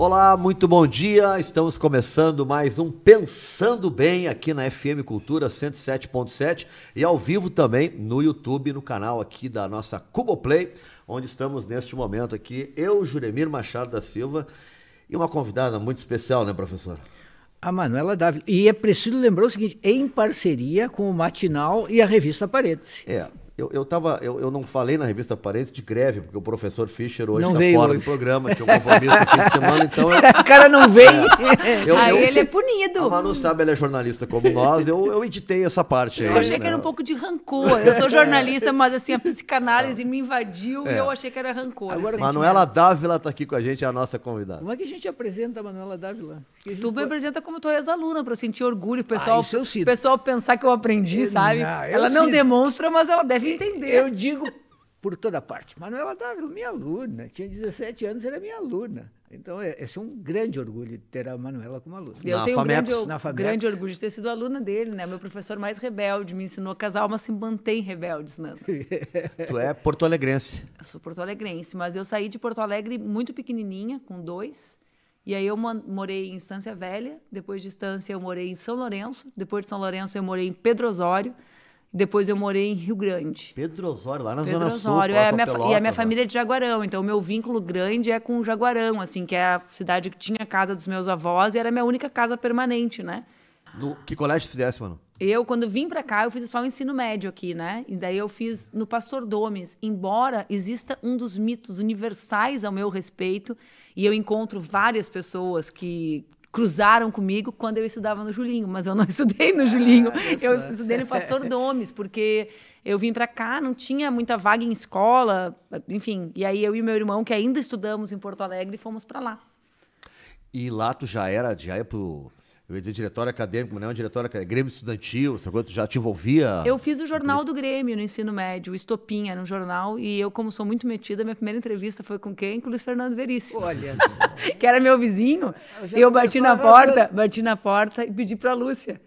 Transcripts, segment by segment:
Olá, muito bom dia. Estamos começando mais um Pensando Bem aqui na FM Cultura 107.7 e ao vivo também no YouTube, no canal aqui da nossa Cuboplay, onde estamos neste momento aqui, eu, Juremir Machado da Silva e uma convidada muito especial, né, professor? A Manuela Dávila. E é preciso lembrar o seguinte, em parceria com o Matinal e a revista Paredes. É, eu, eu, tava, eu, eu não falei na revista Parentes de greve, porque o professor Fischer hoje está fora hoje. do programa, tinha um compromisso no fim de semana, então. Eu, o cara não vem É, eu, aí eu, ele é punido. A Manu sabe, ela é jornalista como nós, eu, eu editei essa parte aí. Eu achei né? que era né? um pouco de rancor. Eu sou jornalista, mas assim, a psicanálise me invadiu é. e eu achei que era rancor. Agora, assim. Manuela Dávila está aqui com a gente, é a nossa convidada. Como é que a gente apresenta a Manuela Dávila? tu me pode... apresenta como tua ex-aluna, para eu sentir orgulho, o ah, pessoal, ah, pessoal pensar que eu aprendi, sabe? Não, ela não sinto. demonstra, mas ela deve entender. Eu digo por toda parte. Manuela Dávila, minha aluna, tinha 17 anos, era minha aluna. Então, é, esse é um grande orgulho de ter a Manuela como aluna. Eu na tenho um grande, grande, orgulho de ter sido aluna dele, né? Meu professor mais rebelde me ensinou a casar almas se mantém rebeldes, Nando. tu é porto-alegrense. Eu sou porto-alegrense, mas eu saí de Porto Alegre muito pequenininha, com dois. E aí eu morei em Estância Velha, depois de Estância eu morei em São Lourenço, depois de São Lourenço eu morei em Pedro Osório, depois eu morei em Rio Grande. Pedro Osório, lá na Pedro Zona Osório, Sul. É, minha, Pelota, e a minha né? família é de Jaguarão, então o meu vínculo grande é com Jaguarão, assim, que é a cidade que tinha a casa dos meus avós e era a minha única casa permanente, né? No, que colégio fizesse, mano? Eu, quando vim para cá, eu fiz só o ensino médio aqui, né? E daí eu fiz no Pastor Domes. Embora exista um dos mitos universais ao meu respeito, e eu encontro várias pessoas que cruzaram comigo quando eu estudava no Julinho, mas eu não estudei no Julinho. Ah, eu estudei no Pastor Domes, porque eu vim para cá, não tinha muita vaga em escola, enfim. E aí eu e meu irmão, que ainda estudamos em Porto Alegre, fomos para lá. E lá tu já era, já é pro, eu ia dizer diretório acadêmico, mas não é um diretório acadêmico, é Grêmio Estudantil, sabe quanto já te envolvia? Eu fiz o jornal do Grêmio no ensino médio, o Estopinha, era jornal, e eu, como sou muito metida, minha primeira entrevista foi com quem? Com o Luiz Fernando Veríssimo. Olha. que era meu vizinho. Eu, eu bati na porta, bati na porta e pedi pra Lúcia.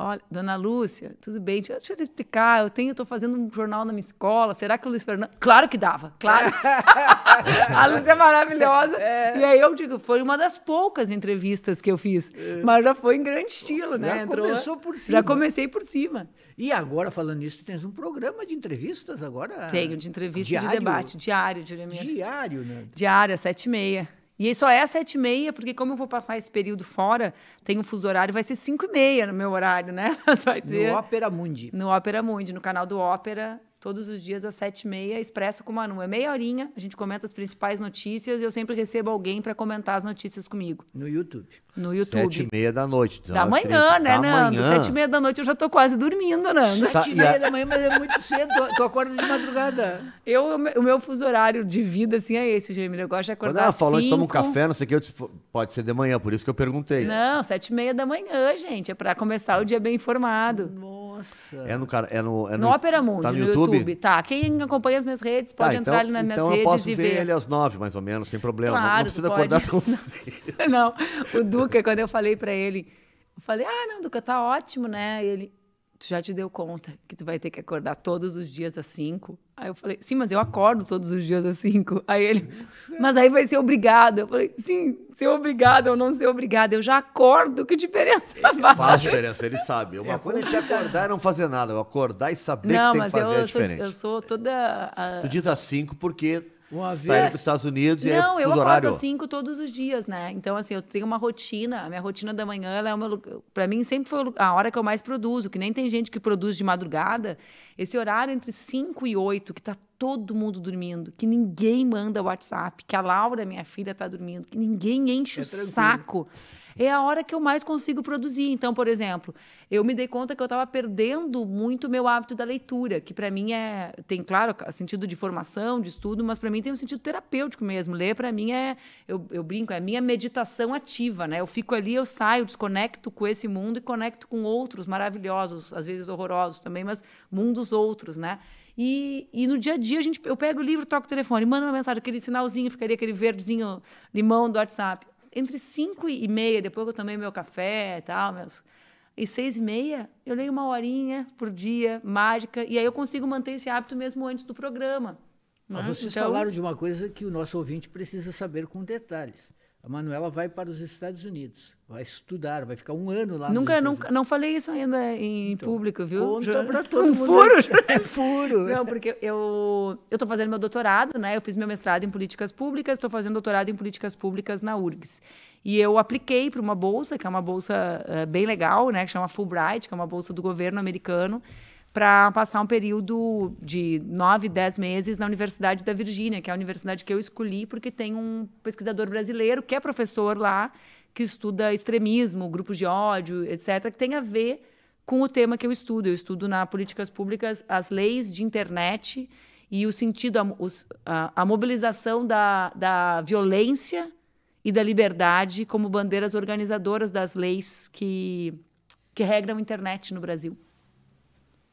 Olha, dona Lúcia, tudo bem? Deixa, eu eu explicar. Eu tenho, estou fazendo um jornal na minha escola. Será que o Luiz Fernando. Claro que dava, claro. a Lúcia é maravilhosa. É. E aí eu digo, foi uma das poucas entrevistas que eu fiz. É. Mas já foi em grande estilo, né? Já Entrou, começou por cima. Já comecei por cima. E agora, falando nisso, tens um programa de entrevistas agora? Tenho, de entrevista diário? de debate, diário, diariamente. Diário, né? Diário, às sete e meia. E aí só é às sete e meia, porque como eu vou passar esse período fora, tem um fuso horário, vai ser cinco e meia no meu horário, né? vai No Ópera Mundi. No Ópera Mundi, no canal do Ópera, todos os dias às sete e meia, expressa com Manu. É meia horinha, a gente comenta as principais notícias e eu sempre recebo alguém para comentar as notícias comigo. No YouTube no YouTube. Sete e meia da noite. Da manhã, né, da Nando? Manhã. Sete e meia da noite eu já tô quase dormindo, Nando. Sete tá, e meia a... da manhã, mas é muito cedo. tu acorda de madrugada. Eu, o meu fuso horário de vida, assim, é esse, Jamie. Eu gosto de acordar Quando ela falou cinco... toma um café, não sei o que, eu disse, pode ser de manhã, por isso que eu perguntei. Não, sete e meia da manhã, gente. É pra começar o dia bem informado. Nossa. É no, cara, é no, é no, no Opera tá no, no YouTube? YouTube? Tá. Quem acompanha as minhas redes pode tá, então, entrar ali nas então minhas redes e ver. Então eu posso ver ele às nove, mais ou menos, sem problema. Claro, não, precisa acordar pode. tão cedo. não, o Duque porque quando eu falei para ele, eu falei, ah, não, Duca, tá ótimo, né? E ele, tu já te deu conta que tu vai ter que acordar todos os dias às 5? Aí eu falei, sim, mas eu acordo todos os dias às 5. Aí ele, mas aí vai ser obrigado. Eu falei, sim, ser obrigado ou não ser obrigado, eu já acordo, que diferença ele faz? Faz diferença, ele sabe. Uma é, coisa é te acordar e não fazer nada, eu acordar e saber não, que tem que fazer eu, Não, mas eu é sou toda... A... Tu diz às cinco porque uma vez. Tá indo para os Estados Unidos é não, e Não, é eu acordo às 5 todos os dias, né? Então, assim, eu tenho uma rotina. A minha rotina da manhã, ela é uma. Para mim, sempre foi a hora que eu mais produzo, que nem tem gente que produz de madrugada. Esse horário entre 5 e 8, que tá todo mundo dormindo, que ninguém manda WhatsApp, que a Laura, minha filha, tá dormindo, que ninguém enche é o tranquilo. saco é a hora que eu mais consigo produzir. Então, por exemplo, eu me dei conta que eu estava perdendo muito meu hábito da leitura, que para mim é tem claro sentido de formação, de estudo, mas para mim tem um sentido terapêutico mesmo. Ler para mim é eu, eu brinco, é a minha meditação ativa, né? Eu fico ali, eu saio, desconecto com esse mundo e conecto com outros maravilhosos, às vezes horrorosos também, mas mundos outros, né? E, e, no dia a dia, a gente, eu pego o livro, toco o telefone, mando uma mensagem, aquele sinalzinho, ficaria aquele verdezinho limão do WhatsApp entre 5 e meia, depois que eu tomei meu café e tal, meus, e seis e meia, eu leio uma horinha por dia, mágica, e aí eu consigo manter esse hábito mesmo antes do programa. Mas né? ah, vocês então, falaram de uma coisa que o nosso ouvinte precisa saber com detalhes a Manuela vai para os Estados Unidos, vai estudar, vai ficar um ano lá. Nunca, nunca não falei isso ainda em então, público, viu? Conta para todo mundo. Furo. É furo. Não, porque eu eu estou fazendo meu doutorado, né? Eu fiz meu mestrado em políticas públicas, estou fazendo doutorado em políticas públicas na URGS. E eu apliquei para uma bolsa, que é uma bolsa uh, bem legal, né? Que chama Fulbright, que é uma bolsa do governo americano para passar um período de nove, dez meses na Universidade da Virgínia, que é a universidade que eu escolhi, porque tem um pesquisador brasileiro que é professor lá, que estuda extremismo, grupos de ódio, etc., que tem a ver com o tema que eu estudo. Eu estudo na políticas públicas as leis de internet e o sentido, a, a, a mobilização da, da violência e da liberdade como bandeiras organizadoras das leis que, que regram a internet no Brasil.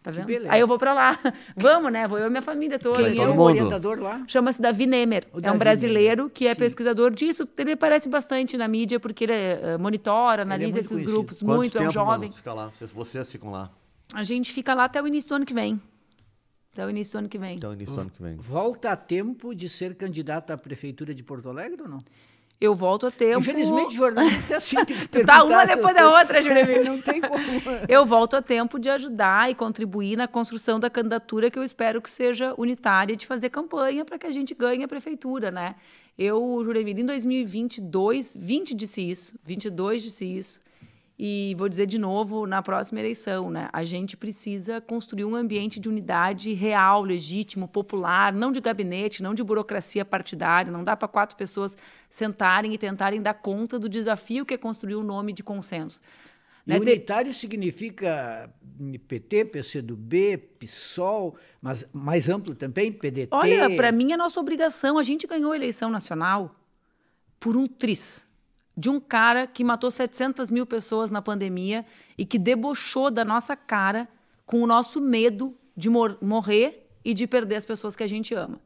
Tá vendo? Aí eu vou pra lá. Vamos, né? Vou eu e minha família toda. Quem é o orientador lá? Chama-se Davi Nemer. O é Davi um brasileiro Nemer. que é Sim. pesquisador disso. Ele aparece bastante na mídia porque ele eh, monitora, analisa ele é esses conhecido. grupos Quanto muito, tempo, é um jovem. Mano, fica lá? Vocês, vocês ficam lá? A gente fica lá até o início do ano que vem. Até o início do ano que vem. Até o início do ano que vem. Volta a tempo de ser candidata à prefeitura de Porto Alegre ou não? eu volto a tempo. Infelizmente, jornalista é assim, tu tá uma depois da é outra, Juliana. É, não tem como. Eu volto a tempo de ajudar e contribuir na construção da candidatura que eu espero que seja unitária, de fazer campanha para que a gente ganhe a prefeitura, né? Eu, Juremir, em 2022, 20 disse isso, 22 disse isso, e vou dizer de novo, na próxima eleição, né? A gente precisa construir um ambiente de unidade real, legítimo, popular, não de gabinete, não de burocracia partidária. Não dá para quatro pessoas sentarem e tentarem dar conta do desafio que é construir um nome de consenso. E né? unitário de... significa hum, PT, PCdoB, PSOL, mas mais amplo também, PDT. Olha, para mim é nossa obrigação. A gente ganhou a eleição nacional por um tris de um cara que matou 700 mil pessoas na pandemia e que debochou da nossa cara com o nosso medo de mor morrer e de perder as pessoas que a gente ama.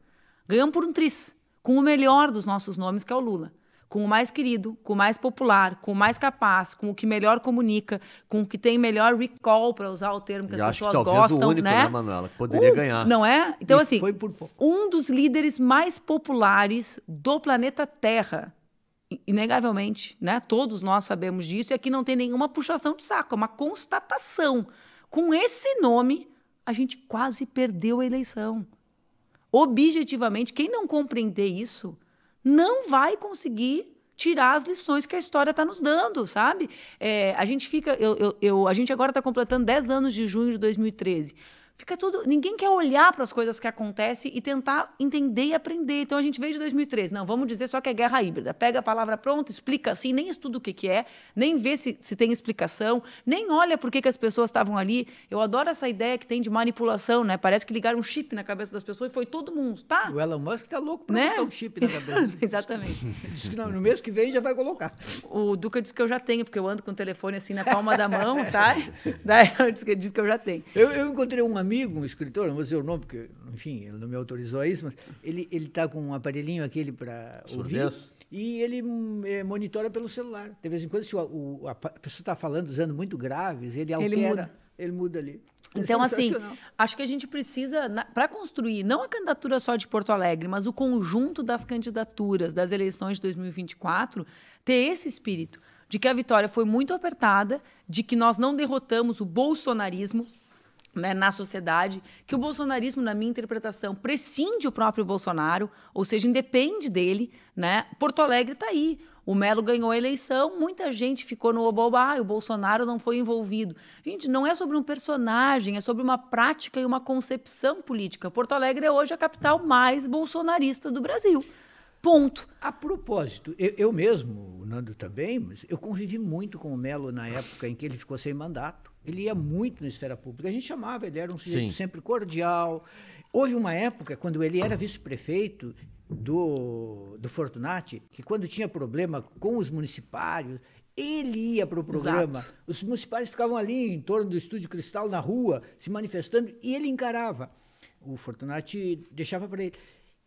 Ganhamos por um tris, com o melhor dos nossos nomes, que é o Lula. Com o mais querido, com o mais popular, com o mais capaz, com o que melhor comunica, com o que tem melhor recall, para usar o termo que e as pessoas que gostam. O único, né, né Manuela, que poderia um, ganhar. Não é? Então, Isso assim, um dos líderes mais populares do planeta Terra inegavelmente, né? Todos nós sabemos disso e aqui não tem nenhuma puxação de saco, é uma constatação. Com esse nome, a gente quase perdeu a eleição. Objetivamente, quem não compreender isso não vai conseguir tirar as lições que a história está nos dando, sabe? É, a gente fica, eu, eu, eu, a gente agora está completando 10 anos de junho de 2013 fica tudo. Ninguém quer olhar para as coisas que acontecem e tentar entender e aprender. Então a gente veio de 2013. Não, vamos dizer só que é guerra híbrida. Pega a palavra pronta, explica assim, nem estuda o que, que é, nem vê se, se tem explicação, nem olha por que, que as pessoas estavam ali. Eu adoro essa ideia que tem de manipulação, né? Parece que ligaram um chip na cabeça das pessoas e foi todo mundo, tá? O Elon Musk tá louco pra né? botar um chip na cabeça. Exatamente. Diz que não, no mês que vem já vai colocar. O Duca disse que eu já tenho, porque eu ando com o telefone assim na palma da mão, sabe? Daí ele que eu já tenho. Eu, eu encontrei um amigo amigo, um escritor, não vou dizer o nome, porque, enfim, ele não me autorizou a isso, mas ele está com um aparelhinho aquele para ouvir. E ele é, monitora pelo celular. De vez em quando, se o, o, a pessoa está falando, usando muito graves, ele altera, ele muda, ele muda ali. É então, é assim, acho que a gente precisa, para construir não a candidatura só de Porto Alegre, mas o conjunto das candidaturas das eleições de 2024, ter esse espírito de que a vitória foi muito apertada, de que nós não derrotamos o bolsonarismo, né, na sociedade, que o bolsonarismo, na minha interpretação, prescinde o próprio Bolsonaro, ou seja, independe dele. Né? Porto Alegre está aí. O Melo ganhou a eleição, muita gente ficou no obobá, e o Bolsonaro não foi envolvido. Gente, não é sobre um personagem, é sobre uma prática e uma concepção política. Porto Alegre é hoje a capital mais bolsonarista do Brasil. Ponto. A propósito, eu, eu mesmo, o Nando também, mas eu convivi muito com o Melo na época em que ele ficou sem mandato. Ele ia muito na esfera pública. A gente chamava, ele era um sujeito Sim. sempre cordial. Houve uma época, quando ele era vice-prefeito do, do Fortunati, que quando tinha problema com os municipários, ele ia para o programa. Exato. Os municipais ficavam ali em torno do Estúdio Cristal, na rua, se manifestando, e ele encarava. O Fortunati deixava para ele.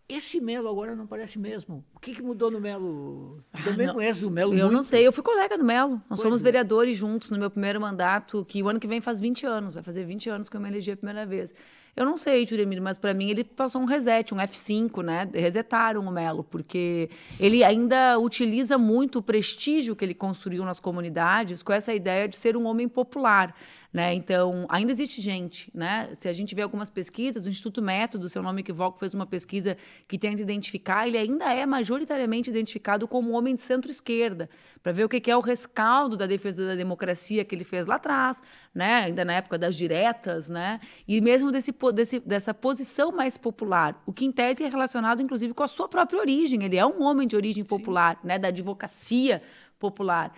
Esse Melo agora não parece mesmo. O que, que mudou no Melo? Tu ah, também ah, conhece o Melo Eu muito. não sei, eu fui colega do Melo. Nós pois somos é. vereadores juntos no meu primeiro mandato, que o ano que vem faz 20 anos, vai fazer 20 anos que eu me elegi a primeira vez. Eu não sei, Juremir, mas para mim ele passou um reset, um F5, né? Resetaram o Melo, porque ele ainda utiliza muito o prestígio que ele construiu nas comunidades com essa ideia de ser um homem popular. Né? Então, ainda existe gente, né? Se a gente vê algumas pesquisas, o Instituto Método, seu nome equivoco, fez uma pesquisa que tenta identificar, ele ainda é majoritariamente identificado como homem de centro-esquerda, para ver o que é o rescaldo da defesa da democracia que ele fez lá atrás, né? Ainda na época das diretas, né? E mesmo desse, desse, dessa posição mais popular, o que em tese é relacionado, inclusive, com a sua própria origem. Ele é um homem de origem popular, né? Da advocacia popular.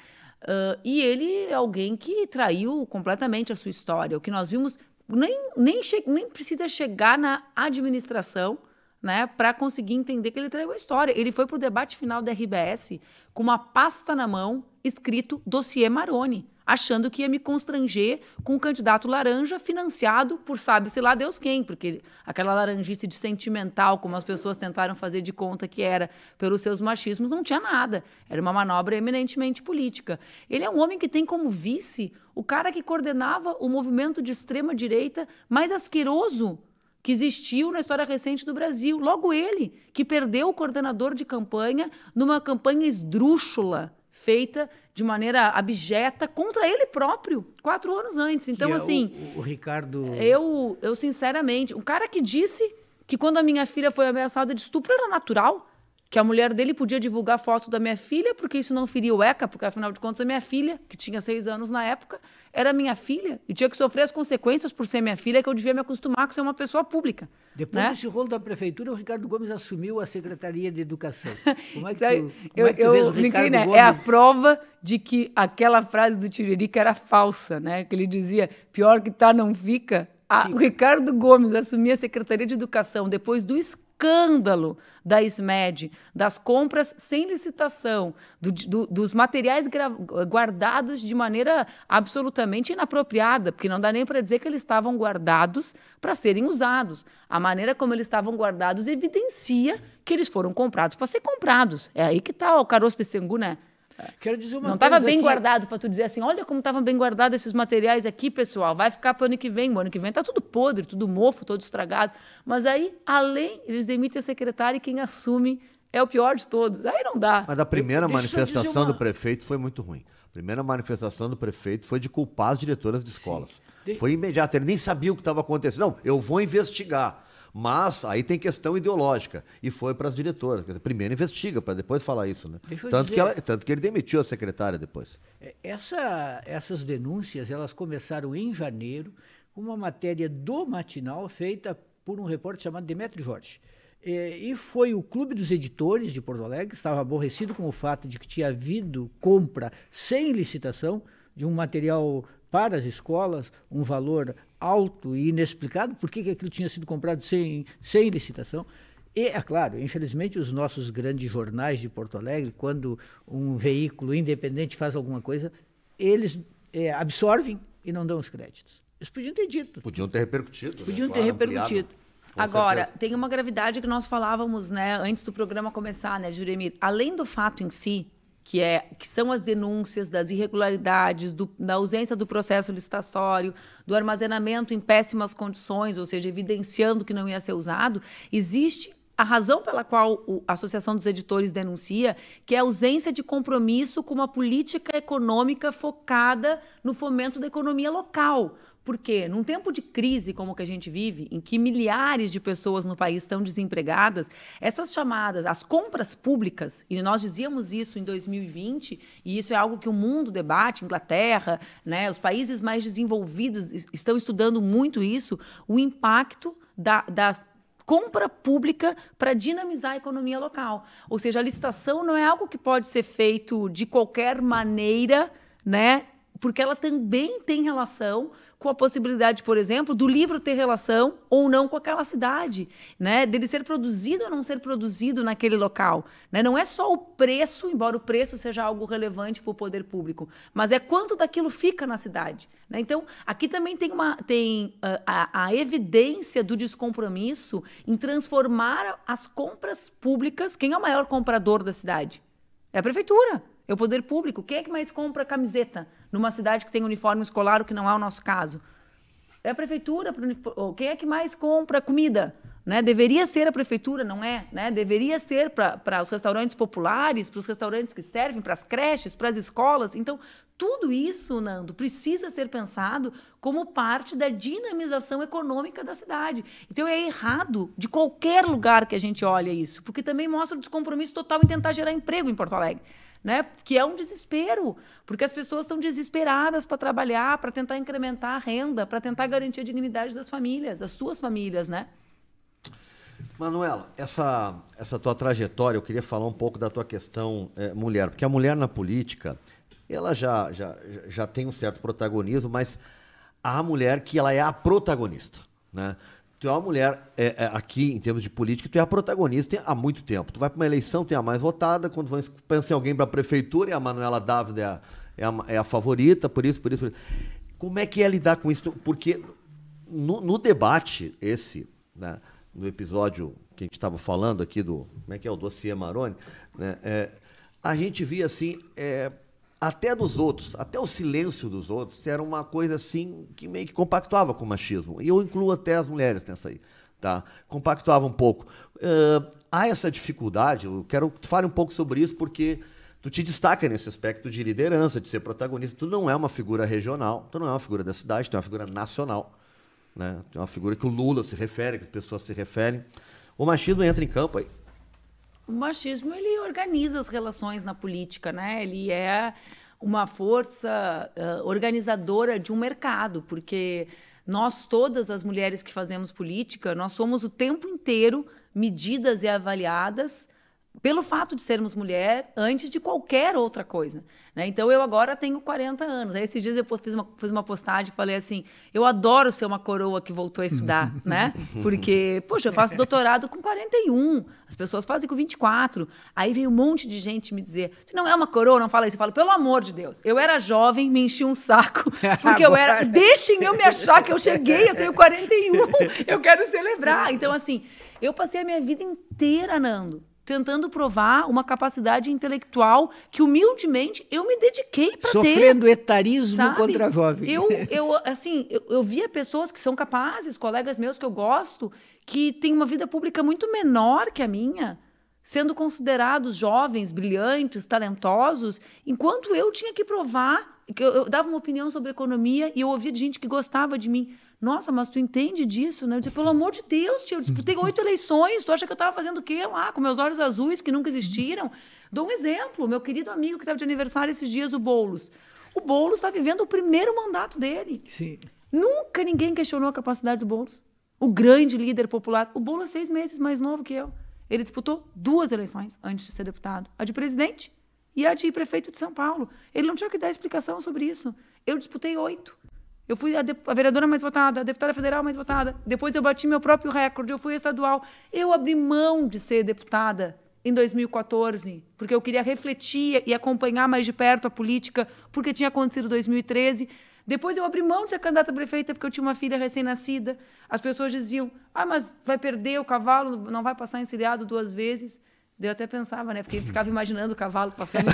Uh, e ele é alguém que traiu completamente a sua história. O que nós vimos nem, nem, nem precisa chegar na administração né, para conseguir entender que ele traiu a história. Ele foi para o debate final da RBS com uma pasta na mão escrito dossiê Maroni achando que ia me constranger com um candidato laranja financiado por sabe-se lá Deus quem, porque aquela laranjice de sentimental, como as pessoas tentaram fazer de conta que era pelos seus machismos, não tinha nada. Era uma manobra eminentemente política. Ele é um homem que tem como vice o cara que coordenava o movimento de extrema-direita mais asqueroso que existiu na história recente do Brasil. Logo ele, que perdeu o coordenador de campanha numa campanha esdrúxula feita de maneira abjeta contra ele próprio quatro anos antes. Então, é assim. O, o, Ricardo. Eu, eu, sinceramente, o cara que disse que quando a minha filha foi ameaçada de estupro era natural. Que a mulher dele podia divulgar foto da minha filha, porque isso não feria o ECA, porque afinal de contas a minha filha, que tinha seis anos na época, era minha filha. e tinha que sofrer as consequências por ser minha filha, que eu devia me acostumar com ser uma pessoa pública. Depois né? desse rolo da prefeitura, o Ricardo Gomes assumiu a Secretaria de Educação. Como é que, Sabe, tu, eu, é que tu eu, né? Gomes? É a prova de que aquela frase do Tiririca era falsa, né? Que ele dizia, pior que tá, não fica. Ah, a, o Ricardo Gomes assumia a Secretaria de Educação depois do escândalo escândalo da SMED, das compras sem licitação, do, do, dos materiais guardados de maneira absolutamente inapropriada, porque não dá nem para dizer que eles estavam guardados para serem usados. A maneira como eles estavam guardados evidencia que eles foram comprados para ser comprados. É aí que está o caroço de sangu, né? Quero dizer uma Não estava bem aqui. guardado para tu dizer assim, olha como estavam bem guardados esses materiais aqui, pessoal. Vai ficar para ano que vem. O ano que vem tá tudo podre, tudo mofo, todo estragado. Mas aí, além, eles demitem a secretária e quem assume é o pior de todos. Aí não dá. Mas a primeira eu, manifestação uma... do prefeito foi muito ruim. A primeira manifestação do prefeito foi de culpar as diretoras de escolas. De... Foi imediato. Ele nem sabia o que estava acontecendo. Não, eu vou investigar. Mas aí tem questão ideológica. E foi para as diretoras. primeiro investiga, para depois falar isso. Né? Tanto, dizer, que ela, tanto que ele demitiu a secretária depois. É, essa, essas denúncias elas começaram em janeiro, com uma matéria do matinal feita por um repórter chamado Demetrio Jorge. É, e foi o Clube dos Editores de Porto Alegre, que estava aborrecido com o fato de que tinha havido compra sem licitação de um material para as escolas, um valor alto e inexplicado por que, que aquilo tinha sido comprado sem, sem licitação. E, é claro, infelizmente, os nossos grandes jornais de Porto Alegre, quando um veículo independente faz alguma coisa, eles é, absorvem e não dão os créditos. Eles podiam ter dito. Podiam ter repercutido. Né? Podiam né? ter claro, repercutido. Agora, tem uma gravidade que nós falávamos né, antes do programa começar, né, Juremir? Além do fato em si, que, é, que são as denúncias das irregularidades, do, da ausência do processo licitatório, do armazenamento em péssimas condições, ou seja, evidenciando que não ia ser usado, existe a razão pela qual a Associação dos Editores denuncia que é a ausência de compromisso com uma política econômica focada no fomento da economia local. Porque num tempo de crise como o que a gente vive, em que milhares de pessoas no país estão desempregadas, essas chamadas, as compras públicas, e nós dizíamos isso em 2020, e isso é algo que o mundo debate, Inglaterra, né, os países mais desenvolvidos estão estudando muito isso, o impacto da, compra pública para dinamizar a economia local. Ou seja, a licitação não é algo que pode ser feito de qualquer maneira, né? Porque ela também tem relação com a possibilidade, por exemplo, do livro ter relação ou não com aquela cidade, né? Dele ser produzido ou não ser produzido naquele local, né? Não é só o preço, embora o preço seja algo relevante para o poder público, mas é quanto daquilo fica na cidade, né? Então, aqui também tem uma tem ah, a, a evidência do descompromisso em transformar as compras públicas, quem é o maior comprador da cidade? É a prefeitura. É o poder público. Quem é que mais compra camiseta numa cidade que tem uniforme escolar, o que não é o nosso caso? É a prefeitura. Quem é que mais compra comida? Né? Deveria ser a prefeitura, não é? Né? Deveria ser para os restaurantes populares, para os restaurantes que servem, para as creches, para as escolas. Então, tudo isso, Nando, precisa ser pensado como parte da dinamização econômica da cidade. Então é errado de qualquer lugar que a gente olha isso, porque também mostra o descompromisso total em tentar gerar emprego em Porto Alegre né? Que é um desespero, porque as pessoas estão desesperadas para trabalhar, para tentar incrementar a renda, para tentar garantir a dignidade das famílias, das suas famílias, né? Manuela, essa, essa tua trajetória, eu queria falar um pouco da tua questão é, mulher, porque a mulher na política, ela já, já, já tem um certo protagonismo, mas a mulher que ela é a protagonista, né? Tu é uma mulher é, é, aqui, em termos de política, tu é a protagonista há muito tempo. Tu vai para uma eleição, tem é a mais votada. Quando vão pensar em alguém para a prefeitura, e a Manuela Dávila é a, é a, é, a, favorita, por isso, por isso, por isso. Como é que é lidar com isso? Porque no, no debate esse, né, no episódio que a gente estava falando aqui do. Como é que é? O dossiê Maroni, né, é, a gente via assim é, até dos outros, até o silêncio dos outros, era uma coisa assim que meio que compactuava com o machismo. E eu incluo até as mulheres nessa aí. Tá? Compactuava um pouco. Uh, há essa dificuldade, eu quero que tu fale um pouco sobre isso, porque tu te destaca nesse aspecto de liderança, de ser protagonista. Tu não é uma figura regional, tu não é uma figura da cidade, tu é uma figura nacional. Né? Tu é uma figura que o Lula se refere, que as pessoas se referem. O machismo entra em campo aí o machismo ele organiza as relações na política, né? Ele é uma força uh, organizadora de um mercado, porque nós todas as mulheres que fazemos política, nós somos o tempo inteiro medidas e avaliadas pelo fato de sermos mulher antes de qualquer outra coisa. Né? Então eu agora tenho 40 anos. Aí esses dias eu fiz uma, fiz uma postagem e falei assim: eu adoro ser uma coroa que voltou a estudar, né? Porque, poxa, eu faço doutorado com 41, as pessoas fazem com 24. Aí veio um monte de gente me dizer: você não é uma coroa, não fala isso. Eu falo, pelo amor de Deus, eu era jovem, me enchi um saco, porque eu era. Deixem eu me achar que eu cheguei, eu tenho 41, eu quero celebrar. Então, assim, eu passei a minha vida inteira, Nando tentando provar uma capacidade intelectual que humildemente eu me dediquei para ter. Sofrendo etarismo sabe? contra jovem. Eu, eu assim, eu, eu via pessoas que são capazes, colegas meus que eu gosto, que têm uma vida pública muito menor que a minha, sendo considerados jovens, brilhantes, talentosos, enquanto eu tinha que provar que eu, eu dava uma opinião sobre economia e eu ouvia de gente que gostava de mim. Nossa, mas tu entende disso, né? Eu disse, pelo amor de Deus, tio, eu disputei oito eleições, tu acha que eu estava fazendo o quê lá, com meus olhos azuis que nunca existiram? Dou um exemplo, meu querido amigo que estava de aniversário esses dias, o Boulos. O Boulos está vivendo o primeiro mandato dele. Sim. Nunca ninguém questionou a capacidade do Boulos. O grande líder popular. O Boulos é seis meses mais novo que eu. Ele disputou duas eleições antes de ser deputado. A de presidente e a de prefeito de São Paulo. Ele não tinha que dar explicação sobre isso. Eu disputei oito. Eu fui a, de, a, vereadora mais votada, a deputada federal mais votada. Depois eu bati meu próprio recorde, eu fui estadual. Eu abri mão de ser deputada em 2014, porque eu queria refletir e acompanhar mais de perto a política, porque tinha acontecido em 2013. Depois eu abri mão de ser candidata a prefeita porque eu tinha uma filha recém-nascida. As pessoas diziam: "Ah, mas vai perder o cavalo, não vai passar encilhado duas vezes". Eu até pensava, né? Porque ficava imaginando o cavalo passando.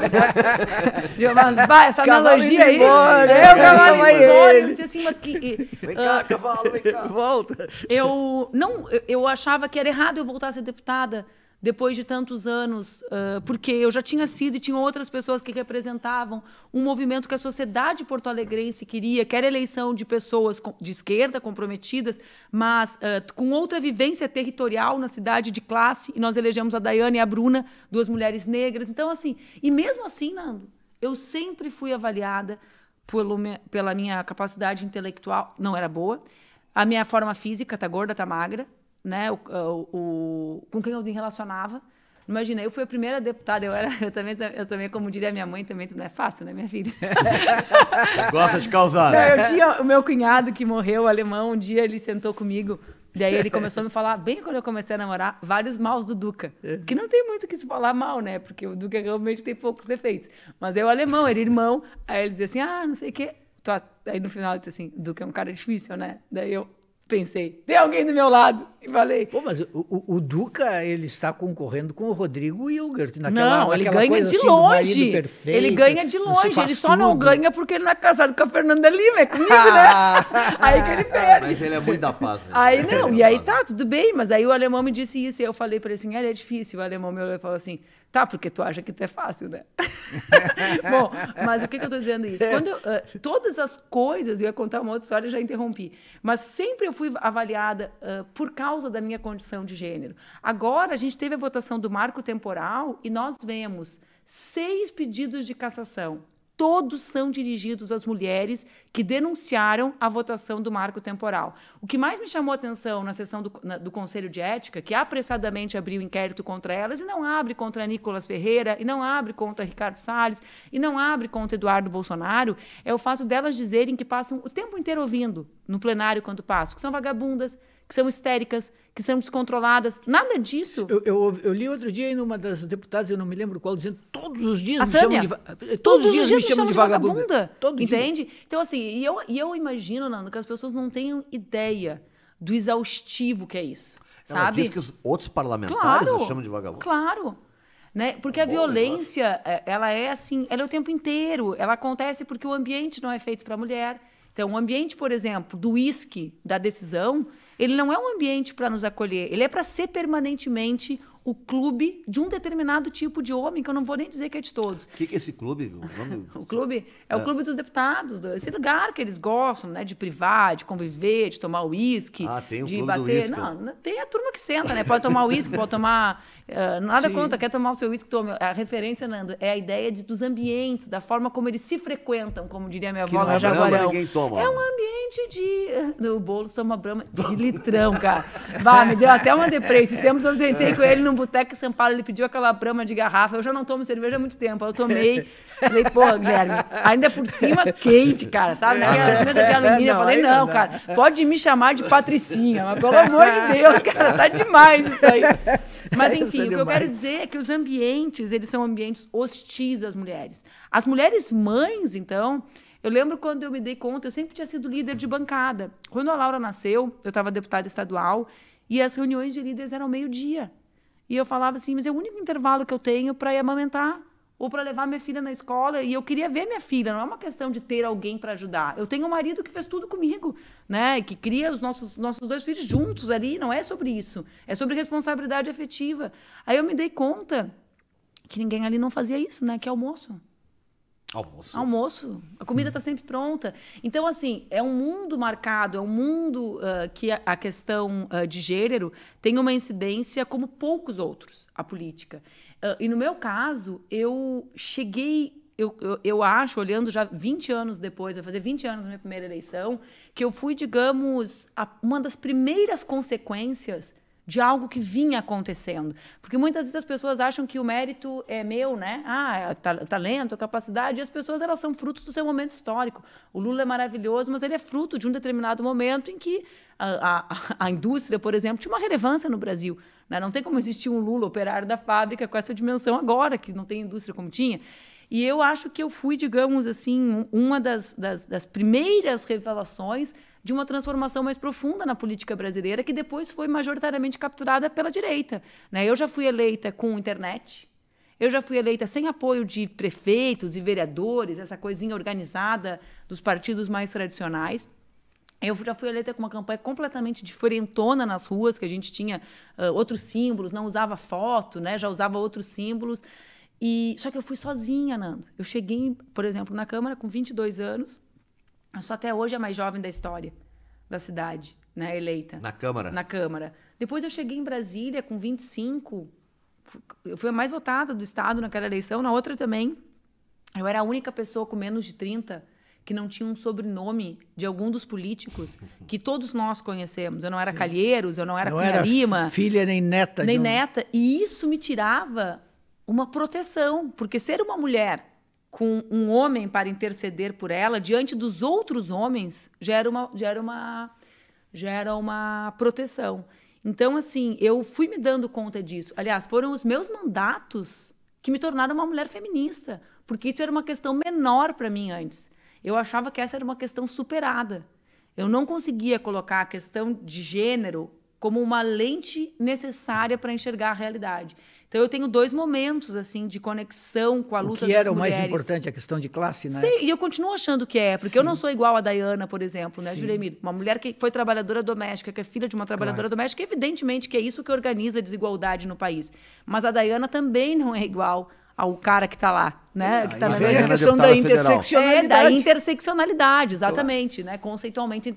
eu, mas, bah, essa cavalo analogia aí. Embora, é, né? o né? cavalo vai embora. Eu disse assim, mas que. Vem uh, cá, ah, cavalo, vem cá. Volta. Eu, não, eu achava que era errado eu voltar a ser deputada depois de tantos anos, uh, porque eu já tinha sido e tinha outras pessoas que representavam um movimento que a sociedade porto-alegrense queria, que era eleição de pessoas de esquerda comprometidas, mas uh, com outra vivência territorial na cidade de classe, e nós elegemos a Daiane e a Bruna, duas mulheres negras. Então, assim, e mesmo assim, Nando, eu sempre fui avaliada pelo, pela minha capacidade intelectual, não era boa, a minha forma física, tá gorda, tá magra, né, ah, o, o, com quem eu me relacionava. Imagina, eu fui a primeira deputada, eu era, eu também, eu também, como diria minha mãe, também não é fácil, né, minha filha? Gosta de causar. Né? Não, eu tinha o meu cunhado que morreu, alemão, um dia ele sentou comigo. Daí ele começou a me falar, bem quando eu comecei a namorar, vários maus do Duca. Que não tem muito o que se falar mal, né? Porque o Duca realmente tem poucos defeitos. Mas eu, alemão, era irmão. Aí ele dizia assim, ah, não sei o quê. Aí no final ele disse assim, Duca é um cara difícil, né? Daí eu, pensei, tem alguém do meu lado. E falei. Pô, mas o, o Duca, ele está concorrendo com o Rodrigo Hilgert naquela Não, ele assim, ganha de assim, longe. Perfeito, ele ganha de longe. Ele só tudo. não ganha porque ele não é casado com a Fernanda Lima, é comigo, né? aí que ele perde. Mas ele é muito da paz. Né? Aí não, é e aí tá, tudo bem. Mas aí o alemão me disse isso. E eu falei para ele assim: é difícil. O alemão me olhou e falou assim. Tá, porque tu acha que tu é fácil, né? Bom, mas o que, que eu estou dizendo é isso? Quando eu, uh, todas as coisas, eu ia contar uma outra história, já interrompi. Mas sempre eu fui avaliada uh, por causa da minha condição de gênero. Agora a gente teve a votação do marco temporal e nós vemos seis pedidos de cassação todos são dirigidos às mulheres que denunciaram a votação do marco temporal. O que mais me chamou a atenção na sessão do, na, do, Conselho de Ética, que apressadamente abriu inquérito contra elas e não abre contra Nicolas Ferreira, e não abre contra Ricardo Salles, e não abre contra Eduardo Bolsonaro, é o fato delas dizerem que passam o tempo inteiro ouvindo no plenário quando passo, que são vagabundas, que são histéricas, que são descontroladas. Nada disso. Eu, eu, eu li outro dia em uma das deputadas, eu não me lembro qual, dizendo todos os dias a me chamam de todos, todos os dias, dias me chamam de vagabunda. vagabunda. Todo Entende? Dia. Então assim, e eu, e eu imagino, Nando, que as pessoas não tenham ideia do exaustivo que é isso. Ela sabe? diz que os outros parlamentares claro, chamam de vagabundo. Claro. Né? Porque é a violência, negócio. É, ela é assim, ela é o tempo inteiro. Ela acontece porque o ambiente não é feito para a mulher. Então, o ambiente, por exemplo, do uísque, da decisão, ele não é um ambiente para nos acolher, ele é para ser permanentemente o clube de um determinado tipo de homem, que eu não vou nem dizer que é de todos. O que, que é esse clube? O, clube é, é, o clube dos deputados, esse lugar que eles gostam, né? De privar, de conviver, de tomar uísque, ah, tem o de clube bater. Do não, tem a turma que senta, né? Pode tomar uísque, pode tomar. Uh, nada Sim. quer tomar o seu uísque, tome. A referência, Nando, é a ideia de, dos ambientes, da forma como eles se frequentam, como diria minha avó lá Jaguarão. É, é um ambiente de. O bolo toma brama de litrão, cara. Bah, me deu até uma depressa. Temos, eu sentei com ele no num boteco em São Paulo, ele pediu aquela brama de garrafa. Eu já não tomo cerveja há muito tempo. Eu tomei. Falei, porra, Guilherme, ainda por cima quente, cara, sabe? Naquela é. mesa de alumínio. eu falei, não, cara, pode me chamar de Patricinha, mas pelo amor de Deus, cara, tá demais isso aí. Mas é enfim, é o que eu quero dizer é que os ambientes, eles são ambientes hostis às mulheres. As mulheres mães, então, eu lembro quando eu me dei conta, eu sempre tinha sido líder de bancada. Quando a Laura nasceu, eu estava deputada estadual e as reuniões de líderes eram meio-dia. E eu falava assim, mas é o único intervalo que eu tenho para ir amamentar ou para levar minha filha na escola. E eu queria ver minha filha, não é uma questão de ter alguém para ajudar. Eu tenho um marido que fez tudo comigo, né? Que cria os nossos, nossos dois filhos juntos ali. Não é sobre isso. É sobre responsabilidade afetiva. Aí eu me dei conta que ninguém ali não fazia isso, né? Que é almoço. Almoço. Almoço. A comida está sempre pronta. Então, assim, é um mundo marcado, é um mundo uh, que a, a questão uh, de gênero tem uma incidência como poucos outros, a política. Uh, e no meu caso, eu cheguei, eu, eu, eu, acho, olhando já 20 anos depois, vai fazer 20 anos na minha primeira eleição, que eu fui, digamos, a, uma das primeiras consequências de algo que vinha acontecendo. Porque muitas vezes as pessoas acham que o mérito é meu, né? Ah, é talento, é capacidade. E as pessoas elas são frutos do seu momento histórico. O Lula é maravilhoso, mas ele é fruto de um determinado momento em que a, a, a indústria, por exemplo, tinha uma relevância no Brasil. Né? Não tem como existir um Lula operário da fábrica com essa dimensão agora, que não tem indústria como tinha. E eu acho que eu fui, digamos assim, uma das, das, das primeiras revelações de uma transformação mais profunda na política brasileira, que depois foi majoritariamente capturada pela direita. Né? Eu já fui eleita com internet, eu já fui eleita sem apoio de prefeitos e vereadores, essa coisinha organizada dos partidos mais tradicionais. Eu já fui eleita com uma campanha completamente diferentona nas ruas, que a gente tinha uh, outros símbolos, não usava foto, né? já usava outros símbolos. E Só que eu fui sozinha, Nando. Eu cheguei, por exemplo, na Câmara com 22 anos, eu sou até hoje é a mais jovem da história da cidade, né? Eleita. Na Câmara? Na Câmara. Depois eu cheguei em Brasília com 25. Eu fui a mais votada do Estado naquela eleição, na outra também. Eu era a única pessoa com menos de 30 que não tinha um sobrenome de algum dos políticos que todos nós conhecemos. Eu não era Sim. Calheiros, eu não era não Cunha era Lima. Filha nem neta. Nem um... neta. E isso me tirava uma proteção, porque ser uma mulher com um homem para interceder por ela diante dos outros homens gera uma gera uma gera uma proteção. Então assim, eu fui me dando conta disso. Aliás, foram os meus mandatos que me tornaram uma mulher feminista, porque isso era uma questão menor para mim antes. Eu achava que essa era uma questão superada. Eu não conseguia colocar a questão de gênero como uma lente necessária para enxergar a realidade. Então eu tenho dois momentos assim de conexão com a luta das mulheres. O que era o mais importante, a questão de classe, né? Sim, e eu continuo achando que é, porque Sim. eu não sou igual a Dayana, por exemplo, né, Juremir? Uma mulher que foi trabalhadora doméstica, que é filha de uma trabalhadora claro. doméstica, evidentemente que é isso que organiza a desigualdade no país. Mas a Dayana também não é igual ao cara que está lá, né? Ah, que está na é a questão da interseccionalidade. É, da interseccionalidade, exatamente, né? Conceitualmente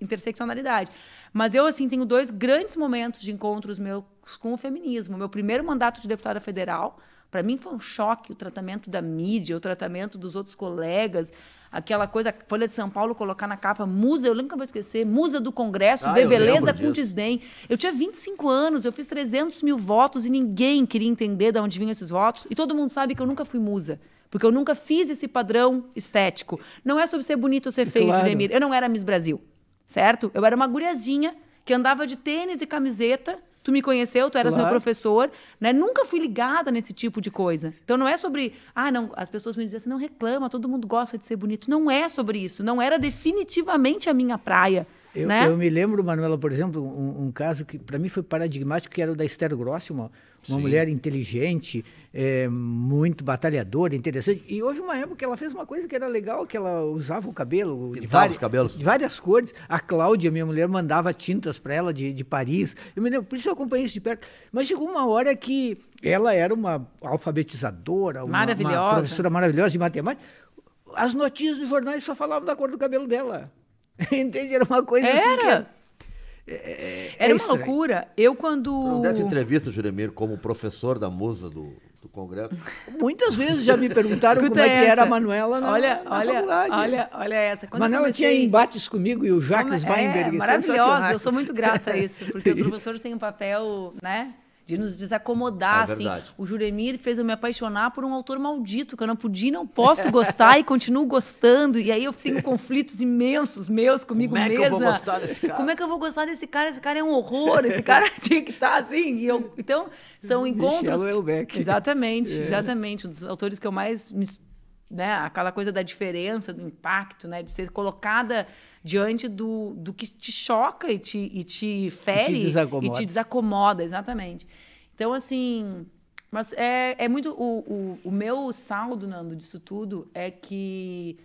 interseccionalidade. Mas eu assim tenho dois grandes momentos de encontros meus com o feminismo. Meu primeiro mandato de deputada federal, para mim foi um choque o tratamento da mídia, o tratamento dos outros colegas, aquela coisa, a Folha de São Paulo colocar na capa, musa, eu nunca vou esquecer, musa do Congresso, ah, ver beleza com desdém. Eu tinha 25 anos, eu fiz 300 mil votos e ninguém queria entender de onde vinham esses votos. E todo mundo sabe que eu nunca fui musa. Porque eu nunca fiz esse padrão estético. Não é sobre ser bonito ou ser feio, claro. Demir. Eu não era Miss Brasil, certo? Eu era uma guriazinha que andava de tênis e camiseta tu me conheceu, tu eras claro. meu professor, né? Nunca fui ligada nesse tipo de coisa. Então não é sobre, ah, não, as pessoas me dizem assim, não reclama, todo mundo gosta de ser bonito. Não é sobre isso, não era definitivamente a minha praia. Eu, né? eu me lembro, Manuela, por exemplo, um, um caso que para mim foi paradigmático, que era o da Esther Grosse, uma, uma Sim. mulher inteligente, é, muito batalhadora, interessante. E houve uma época que ela fez uma coisa que era legal, que ela usava o cabelo Pintava de vários cabelos. de várias cores. A Cláudia, minha mulher, mandava tintas para ela de, de Paris. Eu me lembro, por isso eu acompanhei isso de perto. Mas chegou uma hora que ela era uma alfabetizadora, uma, uma professora maravilhosa de matemática. As notícias dos jornais só falavam da cor do cabelo dela. Entende? Era uma coisa assim era. assim. Era. É é, é, é, Era uma loucura. Eu quando. Não dessa entrevista, Juremiro, como professor da musa do, do Congresso. Muitas vezes já me perguntaram como essa. é que era a Manuela na, olha, na olha, faculdade. Olha, olha essa. Quando Manuela comecei... tinha embates comigo e o Jacques é- Weinberg. É, maravilhosa, eu sou muito grata a isso, porque os professores têm um papel, né? de nos é desacomodar, é assim. O Juremir fez eu me apaixonar por um autor maldito, que eu não podia não posso gostar e continuo gostando. E aí eu tenho conflitos imensos meus comigo mesmo. Como é mesma. que eu vou gostar desse cara? Como é que eu vou gostar desse cara? Esse cara é um horror, esse cara tinha que estar tá assim. E eu, então, são encontros... Michel Elbeck. Exatamente, é. exatamente. Um dos autores que eu mais... Me, né, aquela coisa da diferença, do impacto, né, de ser colocada diante do, do que te choca e te, e te fere. E te desacomoda. E te desacomoda, exatamente. Então, assim. Mas é, é muito. O, o, o meu saldo, Nando, disso tudo é que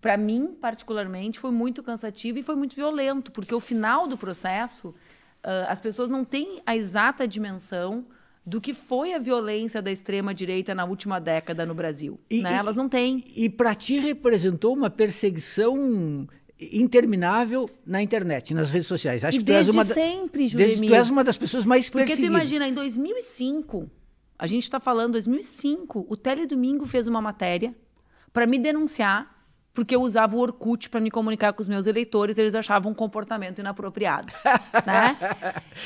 para mim particularmente foi muito cansativo e foi muito violento porque o final do processo uh, as pessoas não têm a exata dimensão do que foi a violência da extrema direita na última década no Brasil e, né? e, elas não têm e para ti representou uma perseguição interminável na internet, nas redes sociais. Acho e que tu desde uma sempre, da... Desde tu és uma das pessoas mais Porque Porque tu imagina, em 2005, a gente está falando 2005, o Teledomingo fez uma matéria para me denunciar porque eu usava o Orkut para me comunicar com os meus eleitores, eles achavam um comportamento inapropriado, né?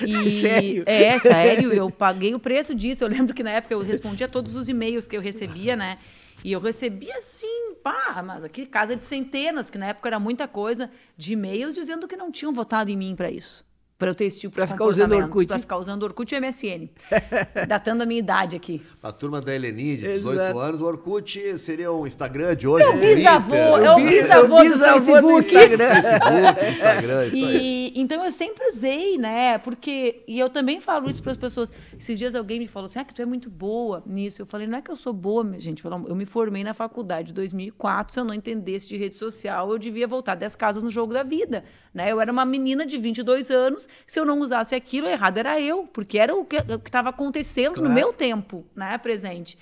E é sério? É, sério, eu paguei o preço disso. Eu lembro que na época eu respondia todos os e-mails que eu recebia, né? E eu recebia assim, pá, mas aqui casa de centenas, que na época era muita coisa, de e-mails dizendo que não tinham votado em mim para isso para eu ter esse tipo pra de ficar usando Orkut. Pra ficar usando Orkut e MSN. datando a minha idade aqui. A turma da Eleni, de 18 Exato. anos, o Orkut seria o um Instagram de hoje? É, é o bisavô, é o bisavô, é o bisavô do Facebook. Do Instagram. Facebook, Instagram, isso e, Então eu sempre usei, né? Porque, e eu também falo isso para as pessoas. Esses dias alguém me falou assim, ah, que tu é muito boa nisso. Eu falei, não é que eu sou boa, gente. Eu me formei na faculdade em 2004. Se eu não entendesse de rede social, eu devia voltar 10 casas no jogo da vida. Né? Eu era uma menina de 22 anos se eu não usasse aquilo, errado era eu, porque era o que estava acontecendo claro. no meu tempo, né, presente.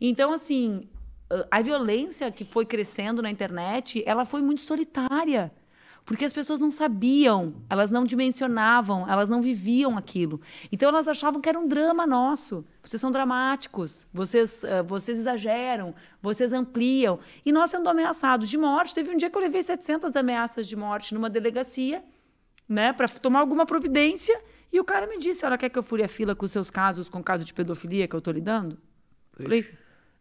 Então, assim, a violência que foi crescendo na internet, ela foi muito solitária. Porque as pessoas não sabiam, elas não dimensionavam, elas não viviam aquilo. Então elas achavam que era um drama nosso. Vocês são dramáticos, vocês, uh, vocês exageram, vocês ampliam. E nós sendo ameaçados de morte, teve um dia que eu levei 700 ameaças de morte numa delegacia né, para tomar alguma providência. E o cara me disse: "Ela quer que eu fure a fila com os seus casos, com o caso de pedofilia que eu tô lidando?" Ixi. Falei: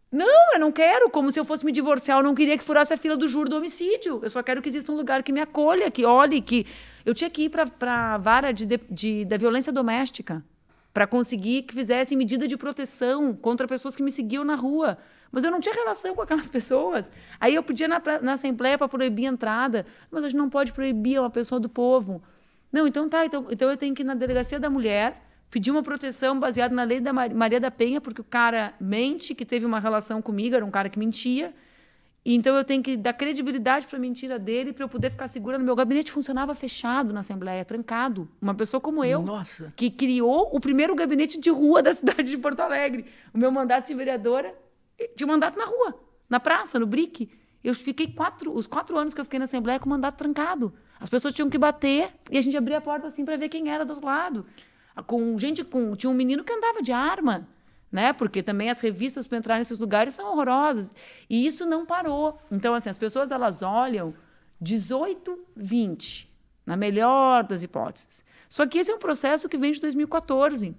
"Não, eu não quero, como se eu fosse me divorciar, eu não queria que furasse a fila do juro do homicídio. Eu só quero que exista um lugar que me acolha, que olhe, que eu tinha que ir para a vara de, de, de, da violência doméstica para conseguir que fizessem medida de proteção contra pessoas que me seguiam na rua. Mas eu não tinha relação com aquelas pessoas. Aí eu pedia na, na Assembleia para proibir a entrada. Mas a gente não pode proibir uma pessoa do povo. Não, então tá, então, então eu tenho que ir na delegacia da mulher pedir uma proteção baseada na lei da Maria da Penha, porque o cara mente que teve uma relação comigo, era um cara que mentia. E então eu tenho que dar credibilidade para a mentira dele para eu poder ficar segura no meu gabinete funcionava fechado na assembleia, trancado. Uma pessoa como eu, Nossa. que criou o primeiro gabinete de rua da cidade de Porto Alegre. O meu mandato de vereadora eh, tinha mandato na rua, na praça, no bric. Eu fiquei quatro, os quatro anos que eu fiquei na assembleia com o mandato trancado. As pessoas tinham que bater e a gente abria a porta assim para ver quem era do outro lado. Com gente com tinha um menino que andava de arma, né? Porque também as revistas para entrar nesses lugares são horrorosas. E isso não parou. Então assim, as pessoas elas olham 18, 20, na melhor das hipóteses. Só que esse é um processo que vem de 2014.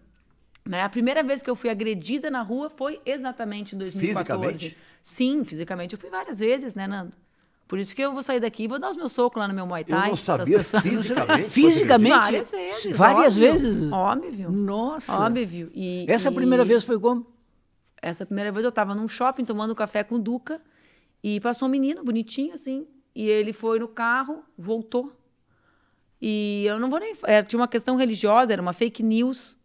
Né? A primeira vez que eu fui agredida na rua foi exatamente em 2014. Fisicamente? Sim, fisicamente. Eu fui várias vezes, né, Nando? Por isso que eu vou sair daqui e vou dar os meus socos lá no meu Muay Thai. Eu não sabia fisicamente. fisicamente? Várias vezes. Várias óbvio, vezes? Óbvio. Nossa. Óbvio. E, Essa e... primeira vez foi como? Essa primeira vez eu estava num shopping tomando café com o Duca e passou um menino bonitinho assim. E ele foi no carro, voltou. E eu não vou nem. Era, tinha uma questão religiosa, era uma fake news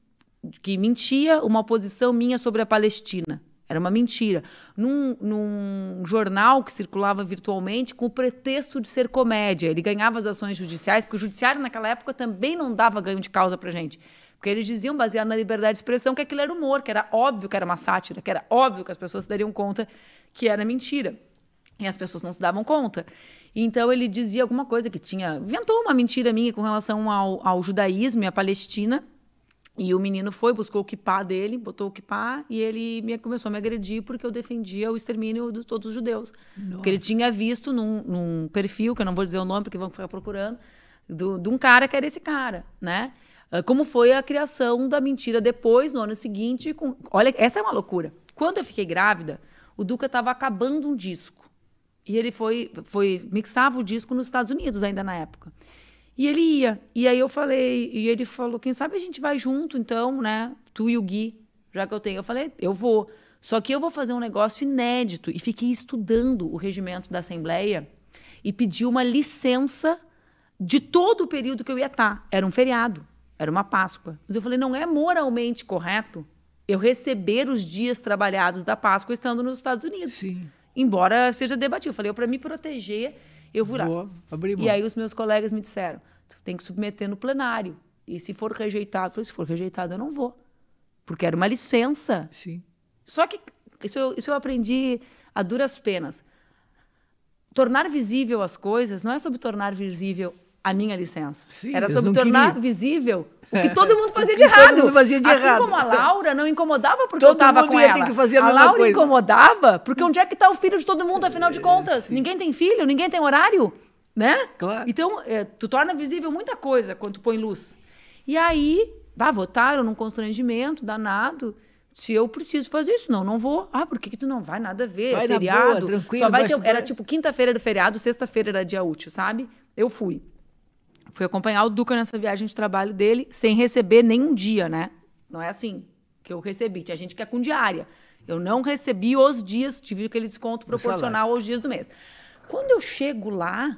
que mentia uma posição minha sobre a Palestina. Era uma mentira. Num, num, jornal que circulava virtualmente com o pretexto de ser comédia. Ele ganhava as ações judiciais, porque o judiciário naquela época também não dava ganho de causa para gente. Porque eles diziam, baseado na liberdade de expressão, que aquilo era humor, que era óbvio que era uma sátira, que era óbvio que as pessoas se dariam conta que era mentira. E as pessoas não se davam conta. Então ele dizia alguma coisa que tinha. inventou uma mentira minha com relação ao, ao judaísmo e à Palestina. E o menino foi, buscou o kipá dele, botou o kipá e ele me, começou a me agredir porque eu defendia o extermínio de todos os judeus. Nossa. Porque ele tinha visto num, num, perfil, que eu não vou dizer o nome porque vão ficar procurando, do, de um cara que era esse cara, né? Ah, como foi a criação da mentira depois, no ano seguinte. Com... Olha, essa é uma loucura. Quando eu fiquei grávida, o Duca estava acabando um disco. E ele foi, foi mixava o disco nos Estados Unidos ainda na época. E ele ia. E aí eu falei, e ele falou: quem sabe a gente vai junto, então, né? Tu e o Gui, já que eu tenho. Eu falei: eu vou. Só que eu vou fazer um negócio inédito. E fiquei estudando o regimento da Assembleia e pedi uma licença de todo o período que eu ia estar. Tá. Era um feriado, era uma Páscoa. Mas eu falei: não é moralmente correto eu receber os dias trabalhados da Páscoa estando nos Estados Unidos. Sim. Embora seja debatido. Eu falei: eu, para me proteger eu fui Vou lá. Abrir E aí os meus colegas me disseram: tu tem que submeter no plenário. E se for rejeitado, eu falei, se for rejeitado, eu não vou. Porque era uma licença. Sim. Só que isso eu, isso eu aprendi a duras penas. Tornar visível as coisas não é sobre tornar visível a minha licença. Sim, Era sobre tornar queriam. visível o que é. todo mundo fazia de errado. Todo mundo fazia de assim errado. como a Laura não incomodava porque todo eu estava com ela. a, a Laura coisa. incomodava porque onde é que está o filho de todo mundo, afinal de é, contas? Sim. Ninguém tem filho, ninguém tem horário, né? Claro. Então, é, tu torna visível muita coisa quando tu põe luz. E aí, bah, votaram num constrangimento danado se eu preciso fazer isso, não, não vou. Ah, por que, que tu não vai? Nada a ver, vai feriado. Boa, tranquilo, só vai ter, era tipo quinta-feira do feriado, sexta-feira era dia útil, sabe? Eu fui fui acompanhar o Duca nessa viagem de trabalho dele sem receber nenhum dia, né? Não é assim que eu recebi. Tinha gente que é com diária. Eu não recebi os dias, tive aquele desconto proporcional aos dias do mês. Quando eu chego lá,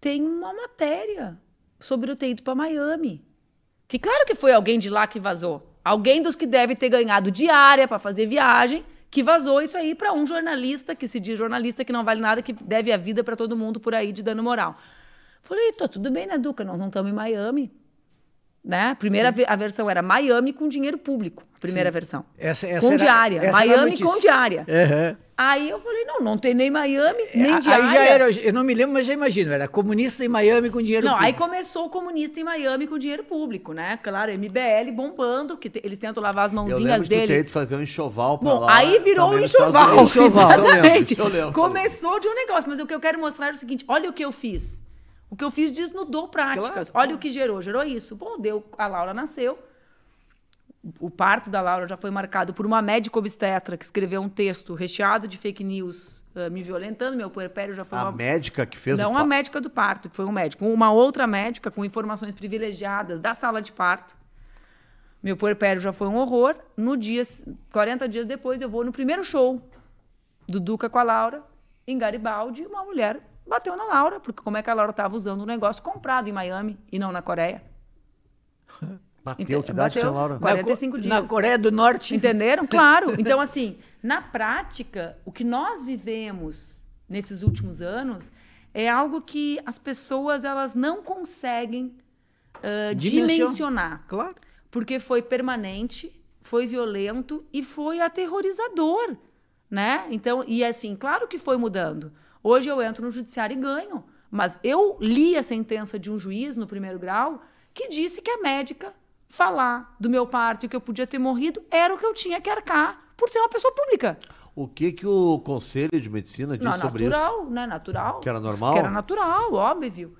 tem uma matéria sobre o ter ido para Miami. Que claro que foi alguém de lá que vazou. Alguém dos que deve ter ganhado diária para fazer viagem, que vazou isso aí para um jornalista que se diz jornalista que não vale nada, que deve a vida para todo mundo por aí de dano moral. Falei, tá tudo bem, né, Duca? Nós não estamos em Miami. Né? A primeira a versão era Miami com dinheiro público. primeira Sim. versão. Essa, essa com era, diária. Essa Miami com diária. Uhum. Aí eu falei, não, não tem nem Miami, é, nem é, diária. Aí já era, eu não me lembro, mas já imagino, era comunista em Miami com dinheiro não, público. Não, aí começou o comunista em Miami com dinheiro público, né? Claro, MBL bombando, que te, eles tentam lavar as mãozinhas eu dele. Eu fazer um enxoval pra Bom, lá. aí virou um enxoval. enxoval. Exatamente. Lembro, Começou de um negócio, mas o que eu quero mostrar é o seguinte, olha o que eu fiz. O que eu fiz desnudou práticas. Claro. Olha o que gerou. Gerou isso. Bom, deu. A Laura nasceu. O parto da Laura já foi marcado por uma médica obstetra que escreveu um texto recheado de fake news uh, me violentando. Meu puerpério já foi. A uma... médica que fez Não o a médica do parto, que foi um médico. Uma outra médica com informações privilegiadas da sala de parto. Meu puerpério já foi um horror. No dia, 40 dias depois, eu vou no primeiro show do Duca com a Laura, em Garibaldi, uma mulher bateu na Laura, porque como é que a Laura estava usando um negócio comprado em Miami e não na Coreia? Bateu, que idade bateu, Laura? 45 na, dias. Na Coreia do Norte. Entenderam? Claro. Então, assim, na prática, o que nós vivemos nesses últimos anos é algo que as pessoas elas não conseguem uh, dimensionar. Claro. Porque foi permanente, foi violento e foi aterrorizador, né? Então, e assim, claro que foi mudando. Hoje eu entro no judiciário e ganho. Mas eu li a sentença de um juiz no primeiro grau que disse que a médica falar do meu parto e que eu podia ter morrido era o que eu tinha que arcar por ser uma pessoa pública. O que que o Conselho de Medicina disse Não, sobre natural, isso? Natural, né? Natural. Que era normal? Que era natural, óbvio.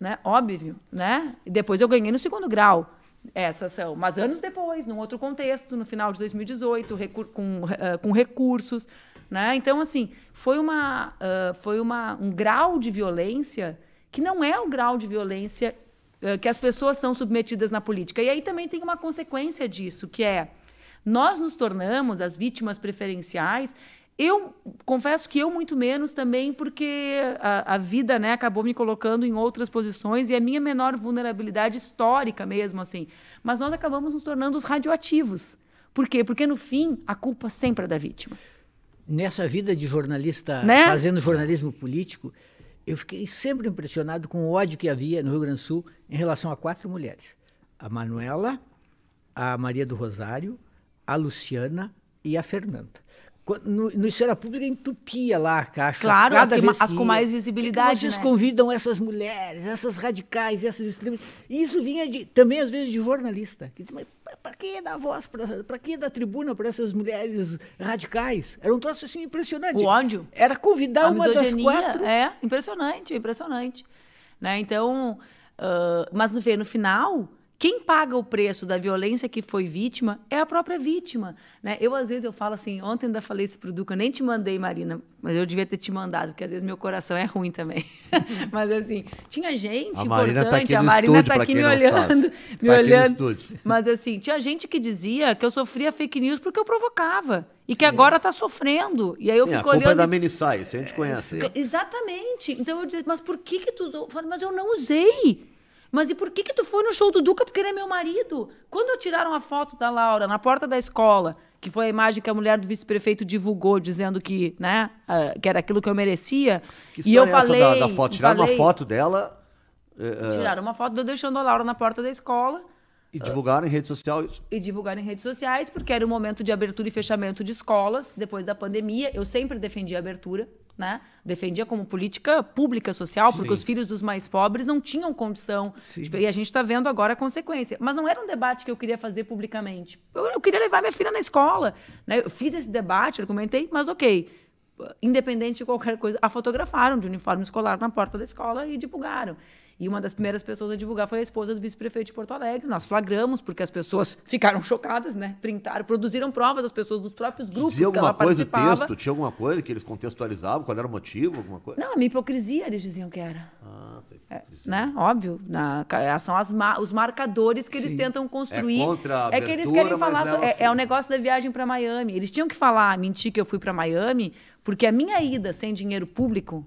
Né? Óbvio, né? E depois eu ganhei no segundo grau essa ação. Mas anos depois, num outro contexto, no final de 2018, recur com, uh, com recursos. Né? Então, assim, foi, uma, uh, foi uma, um grau de violência que não é o grau de violência uh, que as pessoas são submetidas na política. E aí também tem uma consequência disso, que é nós nos tornamos as vítimas preferenciais. Eu confesso que eu muito menos também, porque a, a vida né, acabou me colocando em outras posições e a minha menor vulnerabilidade histórica mesmo, assim. Mas nós acabamos nos tornando os radioativos. Por quê? Porque no fim a culpa sempre é da vítima nessa vida de jornalista, né? fazendo jornalismo político, eu fiquei sempre impressionado com o ódio que havia no Rio Grande do Sul em relação a quatro mulheres: a Manuela, a Maria do Rosário, a Luciana e a Fernanda. No, no Esfera Pública entupia lá a caixa. Claro, as, que, que as com mais visibilidade. vocês né? convidam essas mulheres, essas radicais, essas extremas. E isso vinha de, também, às vezes, de jornalista. Que diz, mas para que dar voz, para que dar tribuna para essas mulheres radicais? Era um troço assim impressionante. O ódio. Era convidar uma das quatro. É, impressionante, impressionante. Né? Então, uh, mas no, no final, quem paga o preço da violência que foi vítima é a própria vítima, né? Eu às vezes eu falo assim, ontem ainda falei isso o Duca, eu nem te mandei, Marina, mas eu devia ter te mandado, porque às vezes meu coração é ruim também. mas assim, tinha gente importante, a Marina está aqui tá me olhando, tá me tá olhando. Mas assim, tinha gente que dizia que eu sofria fake news porque eu provocava. E que agora está sofrendo. E aí eu Sim, fico a culpa é olhando. É da Menissai, isso a gente conhece. É, exatamente. Então eu dizia, mas por que que tu usou? Eu falo, mas eu não usei. Mas e por que que tu foi no show do Duca? Porque ele é meu marido. Quando tiraram a foto da Laura na porta da escola, que foi a imagem que a mulher do vice-prefeito divulgou, dizendo que, né, uh, que era aquilo que eu merecia. Que e eu é falei... Da, da foto? Tiraram falei, uma foto dela... Uh, tiraram uma foto de eu deixando a Laura na porta da escola. E divulgaram em redes sociais. E divulgaram em redes sociais, porque era o momento de abertura e fechamento de escolas, depois da pandemia. Eu sempre defendi a abertura, né? Defendia como política pública social, Sim. porque os filhos dos mais pobres não tinham condição. Tipo, e a gente está vendo agora a consequência. Mas não era um debate que eu queria fazer publicamente. Eu, eu queria levar minha filha na escola. Né? Eu fiz esse debate, argumentei, mas ok. Independente de qualquer coisa, a fotografaram de uniforme escolar na porta da escola e divulgaram. E uma das primeiras pessoas a divulgar foi a esposa do vice-prefeito de Porto Alegre. Nós flagramos, porque as pessoas ficaram chocadas, né? Printaram, produziram provas das pessoas dos próprios grupos Dizia que ela coisa, participava. Texto, tinha alguma coisa que eles contextualizavam? Qual era o motivo? Alguma coisa? Não, a minha hipocrisia eles diziam que era. Ah, tá é, né? Óbvio. Na, é, são as, os marcadores que eles Sim. tentam é construir. É, contra a abertura, é que eles querem falar. Não, é, é o negócio da viagem para Miami. Eles tinham que falar, ah, mentir que eu fui para Miami, porque a minha ida sem dinheiro público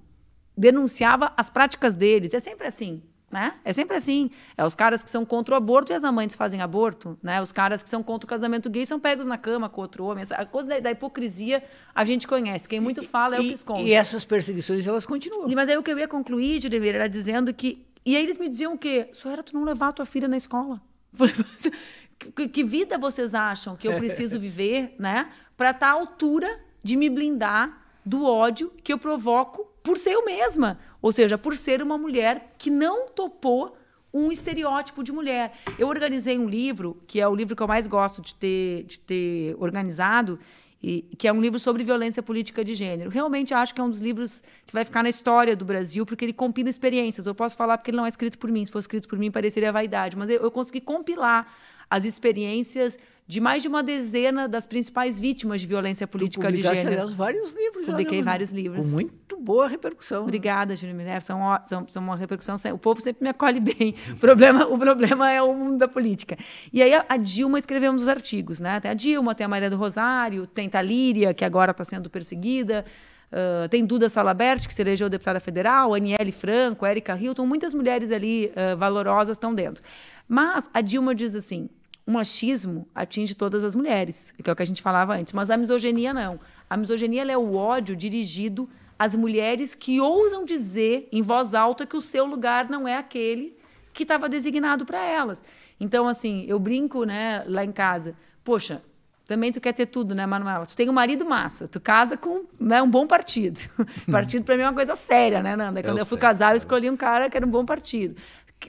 denunciava as práticas deles. É sempre assim. Né? É sempre assim. É os caras que são contra o aborto e as amantes fazem aborto, né? Os caras que são contra o casamento gay são pegos na cama com outro homem. A coisa da, da hipocrisia a gente conhece. Quem muito fala é o que esconde. E essas perseguições elas continuam. mas aí o que eu ia concluir, Julimeira, era dizendo que e aí eles me diziam o quê? Só era tu não levar a tua filha na escola. Que, que vida vocês acham que eu é. preciso viver, né? Para estar tá à altura de me blindar do ódio que eu provoco por ser eu mesma, ou seja, por ser uma mulher que não topou um estereótipo de mulher. Eu organizei um livro, que é o livro que eu mais gosto de ter, de ter organizado, e, que é um livro sobre violência política de gênero. Realmente acho que é um dos livros que vai ficar na história do Brasil, porque ele compila experiências. Eu posso falar porque ele não é escrito por mim. Se fosse escrito por mim, pareceria vaidade. Mas eu, eu consegui compilar as experiências de mais de uma dezena das principais vítimas de violência política de gênero. Aliás, vários livros. Publiquei né, vários livros. Com muito boa repercussão. Né? Obrigada, né? Júlio Minerva. É, são, são, são uma repercussão. O povo sempre me acolhe bem. O problema, o problema é o mundo da política. E aí a Dilma escreveu os artigos, né? Tem a Dilma, tem a Maria do Rosário, tem Talíria, que agora está sendo perseguida. Uh, tem Duda Salabert, que se elegeu deputada federal, Aniele Franco, Érica Hilton, muitas mulheres ali uh, valorosas estão dentro. Mas a Dilma diz assim: o machismo atinge todas as mulheres, que é o que a gente falava antes, mas a misoginia não. A misoginia é o ódio dirigido às mulheres que ousam dizer em voz alta que o seu lugar não é aquele que estava designado para elas. Então, assim, eu brinco, né, lá em casa. Poxa, também tu quer ter tudo, né, Manuela? Tu tem um marido massa, tu casa com né, um bom partido. partido para mim é uma coisa séria, né, Nanda? É Quando eu, eu fui sei, casar, eu é. escolhi um cara que era um bom partido.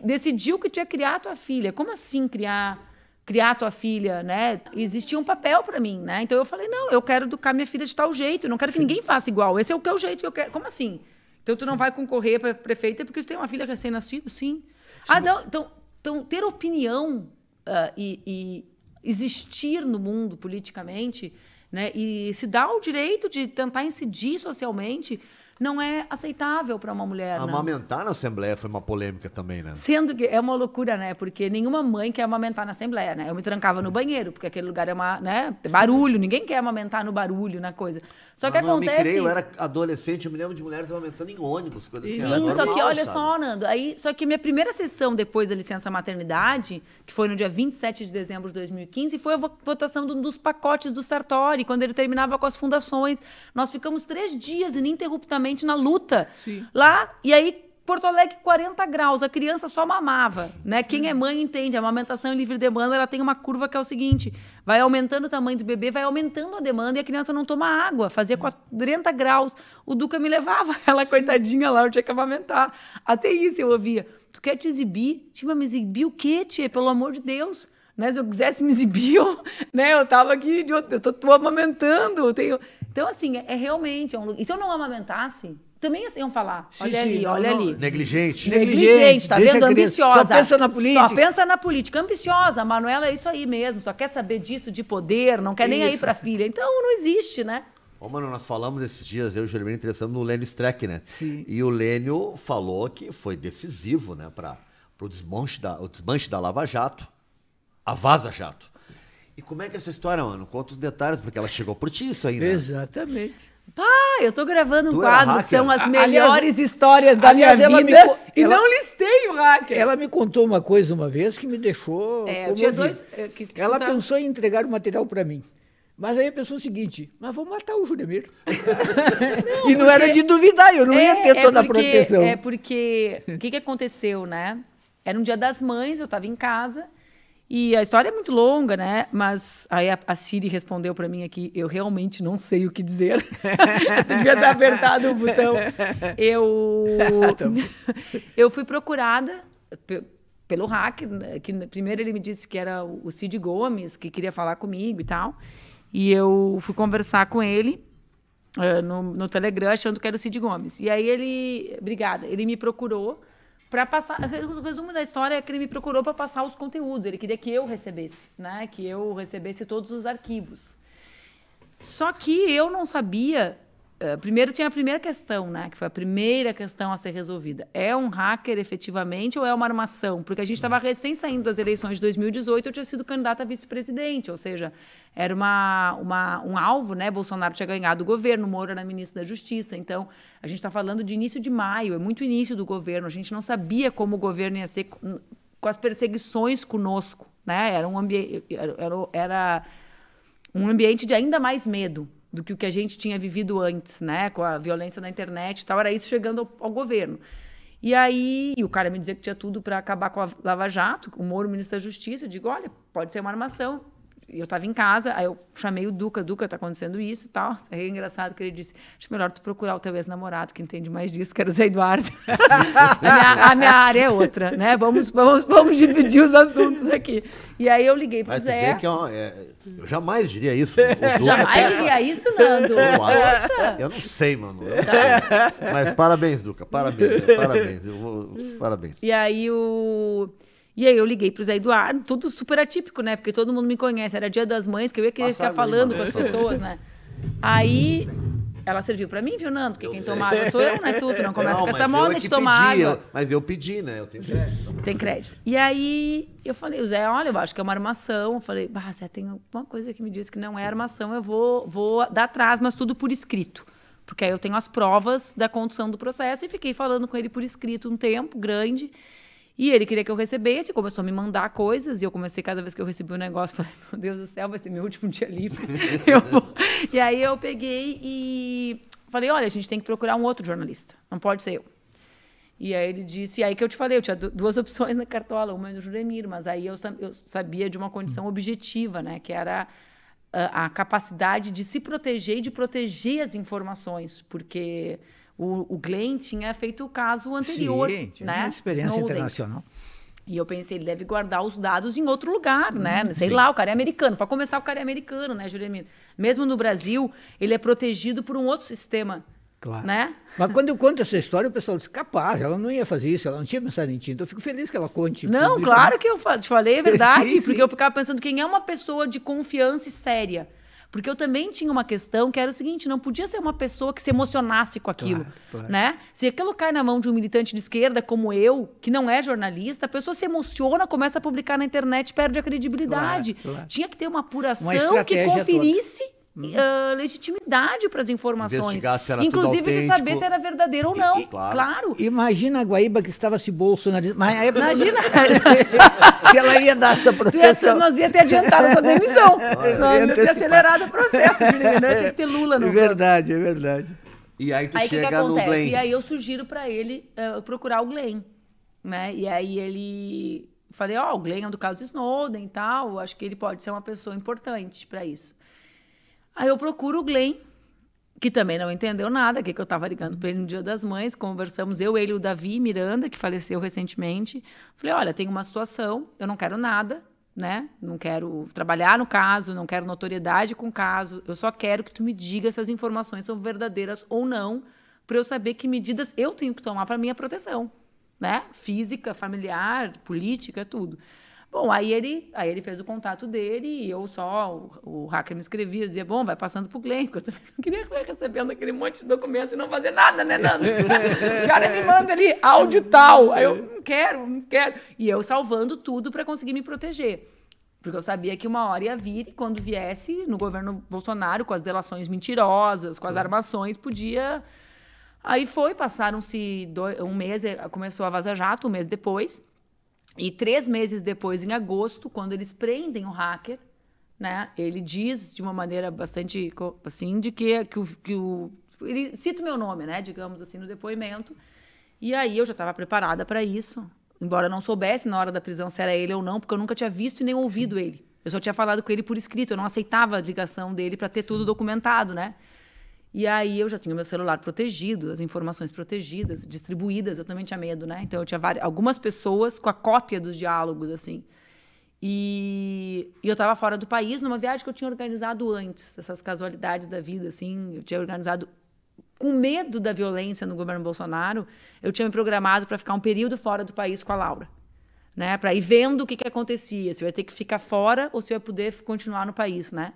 Decidiu que tu ia criar a tua filha. Como assim criar? criar tua filha, né? Existia um papel para mim, né? Então eu falei, não, eu quero educar minha filha de tal jeito, não quero que ninguém faça igual. Esse é o que é o jeito que eu quero. Como assim? Então tu não vai concorrer para prefeita porque tu tem uma filha recém-nascida? Sim. Ah, não, então, então ter opinião uh, e, e, existir no mundo politicamente, né? E se dar o direito de tentar incidir socialmente não é aceitável para uma mulher. Amamentar não. na Assembleia foi uma polêmica também, né? Sendo que é uma loucura, né? Porque nenhuma mãe quer amamentar na Assembleia, né? Eu me trancava no hum. banheiro, porque aquele lugar é uma, né? Barulho, ninguém quer amamentar no barulho, na coisa. Só que acontece. Eu, creio, eu era adolescente, eu me lembro de mulheres amamentando em ônibus. Coisa assim. Sim, só que olha só, Nando. Aí, só que minha primeira sessão depois da licença maternidade, que foi no dia 27 de dezembro de 2015, foi a votação de um dos pacotes do Sartori, quando ele terminava com as fundações. Nós ficamos três dias ininterruptamente justamente na luta. Sim. Lá, e aí Porto Alegre 40 graus, a criança só mamava, né? Quem é mãe entende, a amamentação em livre demanda, ela tem uma curva que é o seguinte, vai aumentando o tamanho do bebê, vai aumentando a demanda e a criança não toma água, fazia 40 hum. graus, o Duca me levava, ela coitadinha lá, eu tinha que amamentar, até isso eu ouvia, tu quer te exibir? Tipo, me exibir o quê, tia? Pelo amor de Deus, né? Se eu quisesse me exibir, eu, né? Eu tava aqui, eu tô, tô amamentando, eu tenho... Então, assim, é, é, realmente. É um... E se eu não amamentasse, também assim, iam falar. olha ali, não, olha não. ali. Negligente. Negligente, tá vendo? Ambiciosa. Só pensa na política. Só pensa na política. Ambiciosa. A Manuela é isso aí mesmo. Só quer saber disso, de poder, não quer isso. nem ir pra filha. Então não existe, né? Ô, mano, nós falamos esses dias, eu e o Germano interessamos no Lênio Streck, né? Sim. E o Lênio falou que foi decisivo, né, para o desmanche da, o desmanche da Lava Jato, a Vaza Jato. E como é que é essa história, mano? Conta os detalhes, porque ela chegou por ti isso aí, né? Exatamente. Ah, eu tô gravando um tu quadro que são as melhores aliás, histórias da aliás, minha vida me, e ela, não listei o hacker. Ela me contou uma coisa uma vez que me deixou é, comovida. Dois, é, que, que ela tá... pensou em entregar o material para mim. Mas aí pensou o seguinte, mas vou matar o Juremiro. e não era de duvidar, eu não é, ia ter é toda porque, a proteção. É porque, o que, que aconteceu, né? Era um dia das mães, eu estava em casa, e a história é muito longa, né? Mas aí a, a Siri respondeu para mim aqui: eu realmente não sei o que dizer. devia ter apertado o botão. Eu, tá eu fui procurada pelo hacker. Né? Que primeiro ele me disse que era o Cid Gomes, que queria falar comigo e tal. E eu fui conversar com ele. Uh, no, no Telegram, achando que era o Cid Gomes. E aí ele, obrigada, ele me procurou para passar. O resumo da história é que ele me procurou para passar os conteúdos. Ele queria que eu recebesse, né? Que eu recebesse todos os arquivos. Só que eu não sabia ah, primeiro tinha a primeira questão, né? Que foi a primeira questão a ser resolvida. É um hacker efetivamente ou é uma armação? Porque a gente estava recém saindo das eleições de 2018, eu tinha sido candidata a vice-presidente, ou seja, era uma, uma, um alvo, né? Bolsonaro tinha ganhado o governo, Moura era ministro da Justiça. Então, a gente está falando de início de maio, é muito início do governo. A gente não sabia como o governo ia ser com, com as perseguições conosco, né? Era um ambiente. Era, era um ambiente de ainda mais medo do que o que a gente tinha vivido antes, né? Com a violência na internet e tal, era isso chegando ao, ao governo. E aí, e o cara me dizia que tinha tudo para acabar com a Lava Jato, o Moro, o ministro da Justiça, eu digo, olha, pode ser uma armação, eu estava em casa, aí eu chamei o Duca, Duca, tá acontecendo isso e tal. é engraçado que ele disse, acho melhor tu procurar o teu ex-namorado, que entende mais disso, que era o Zé Eduardo. a, minha, a, minha, área é outra, né? Vamos, vamos, vamos dividir os assuntos aqui. E aí eu liguei pro Mas Zé. Que é, é eu jamais diria isso. Jamais é diria isso, Nando. Poxa. Eu não sei, mano. Não tá. sei. Mas parabéns, Duca, parabéns, parabéns. Eu vou, parabéns. E aí o... E aí eu liguei pro Zé Eduardo, tudo super atípico, né? Porque todo mundo me conhece. Era dia das mães, que eu ia querer Passado, ficar falando com as pessoas, né? Aí ela serviu para mim, viu, Nando? Porque eu quem sei. toma água sou eu, né? Tu, tu não começa não, com essa moda é de tomar pedi, água. Eu, mas eu pedi, né? Eu tenho crédito. Tem crédito. E aí eu falei, o Zé, olha, eu acho que é uma armação. Eu falei, bah, Zé, tem alguma coisa que me diz que não é armação, eu vou, vou dar atrás, mas tudo por escrito. Porque aí eu tenho as provas da condução do processo e fiquei falando com ele por escrito um tempo grande. E ele queria que eu recebesse, começou a me mandar coisas, e eu comecei, cada vez que eu recebi um negócio, falei, meu Deus do céu, vai ser meu último dia livre. e aí eu peguei e falei, olha, a gente tem que procurar um outro jornalista, não pode ser eu. E aí ele disse, e aí que eu te falei, eu tinha duas opções na cartola, uma é do Juremir, mas aí eu, eu sabia de uma condição hum. objetiva, né, que era a, ah, a capacidade de se proteger e de proteger as informações, porque o, o Glenn tinha feito o caso anterior, Sim, tinha né? Uma experiência Snowden. internacional. E eu pensei, ele deve guardar os dados em outro lugar, né? Uhum, Sei sim. lá, o cara é americano. Para começar, o cara é americano, né, Juliano? Mesmo no Brasil, ele é protegido por um outro sistema. Claro. Né? Mas quando eu conto essa história, o pessoal diz, capaz, ela não ia fazer isso, ela não tinha pensado em ti. Então eu fico feliz que ela conte. Não, claro que eu te falei, é verdade, sim, porque sim. eu ficava pensando quem é uma pessoa de confiança e séria porque eu também tinha uma questão que era o seguinte: não podia ser uma pessoa que se emocionasse com aquilo. Claro, claro. né? Se aquilo cai na mão de um militante de esquerda, como eu, que não é jornalista, a pessoa se emociona, começa a publicar na internet, perde a credibilidade. Claro, tinha que ter uma apuração uma que conferisse. Toda uh, legitimidade para as informações. Se era Inclusive tudo de saber se era verdadeiro ou não. E, claro. claro. Imagina a Guaíba que estava se bolsonarizando. Mas aí, Imagina. se ela ia dar essa proteção. Ia, nós ia ter adiantado a demissão. Olha, nós ia ter acelerado o processo. Tem que ter Lula no É verdade, é verdade. E aí tu aí chega que que acontece? no Glenn. E aí eu sugiro para ele uh, procurar o Glenn. Né? E aí ele falei, ó, oh, o Glenn é do caso Snowden e tal, acho que ele pode ser uma pessoa importante para isso. Aí eu procuro o Glenn, que também não entendeu nada, que eu estava ligando para ele no Dia das Mães, conversamos eu, ele, o Davi Miranda, que faleceu recentemente. Falei, olha, tem uma situação, eu não quero nada, né? Não quero trabalhar no caso, não quero notoriedade com o caso. Eu só quero que tu me diga se as informações são verdadeiras ou não, para eu saber que medidas eu tenho que tomar para minha proteção, né? Física, familiar, política, tudo. Bom, aí ele, aí ele fez o contato dele e eu só, o, o hacker me escrevia, dizia, bom, vai passando pro Glenn, porque eu também não queria ficar recebendo aquele monte de documento e não fazer nada, né, Nando? o cara me manda ali, áudio tal, aí eu não quero, não quero. E eu salvando tudo para conseguir me proteger. Porque eu sabia que uma hora ia vir e quando viesse no governo Bolsonaro, com as delações mentirosas, com as armações, podia... Aí foi, passaram-se um mês, começou a vazar Jato, um mês depois e três meses depois, em agosto, quando eles prendem o hacker, né? Ele diz de uma maneira bastante assim de que que o, que o ele cita o meu nome, né? Digamos assim no depoimento. E aí eu já estava preparada para isso, embora não soubesse na hora da prisão se era ele ou não, porque eu nunca tinha visto e nem ouvido Sim. ele. Eu só tinha falado com ele por escrito, eu não aceitava a ligação dele para ter Sim. tudo documentado, né? E aí eu já tinha meu celular protegido, as informações protegidas, distribuídas. Eu também tinha medo, né? Então eu tinha várias, algumas pessoas com a cópia dos diálogos, assim. E, e eu estava fora do país numa viagem que eu tinha organizado antes, essas casualidades da vida, assim. Eu tinha organizado com medo da violência no governo Bolsonaro, eu tinha me programado para ficar um período fora do país com a Laura, né? Para ir vendo o que, que acontecia, se eu ia ter que ficar fora ou se eu ia poder continuar no país, né?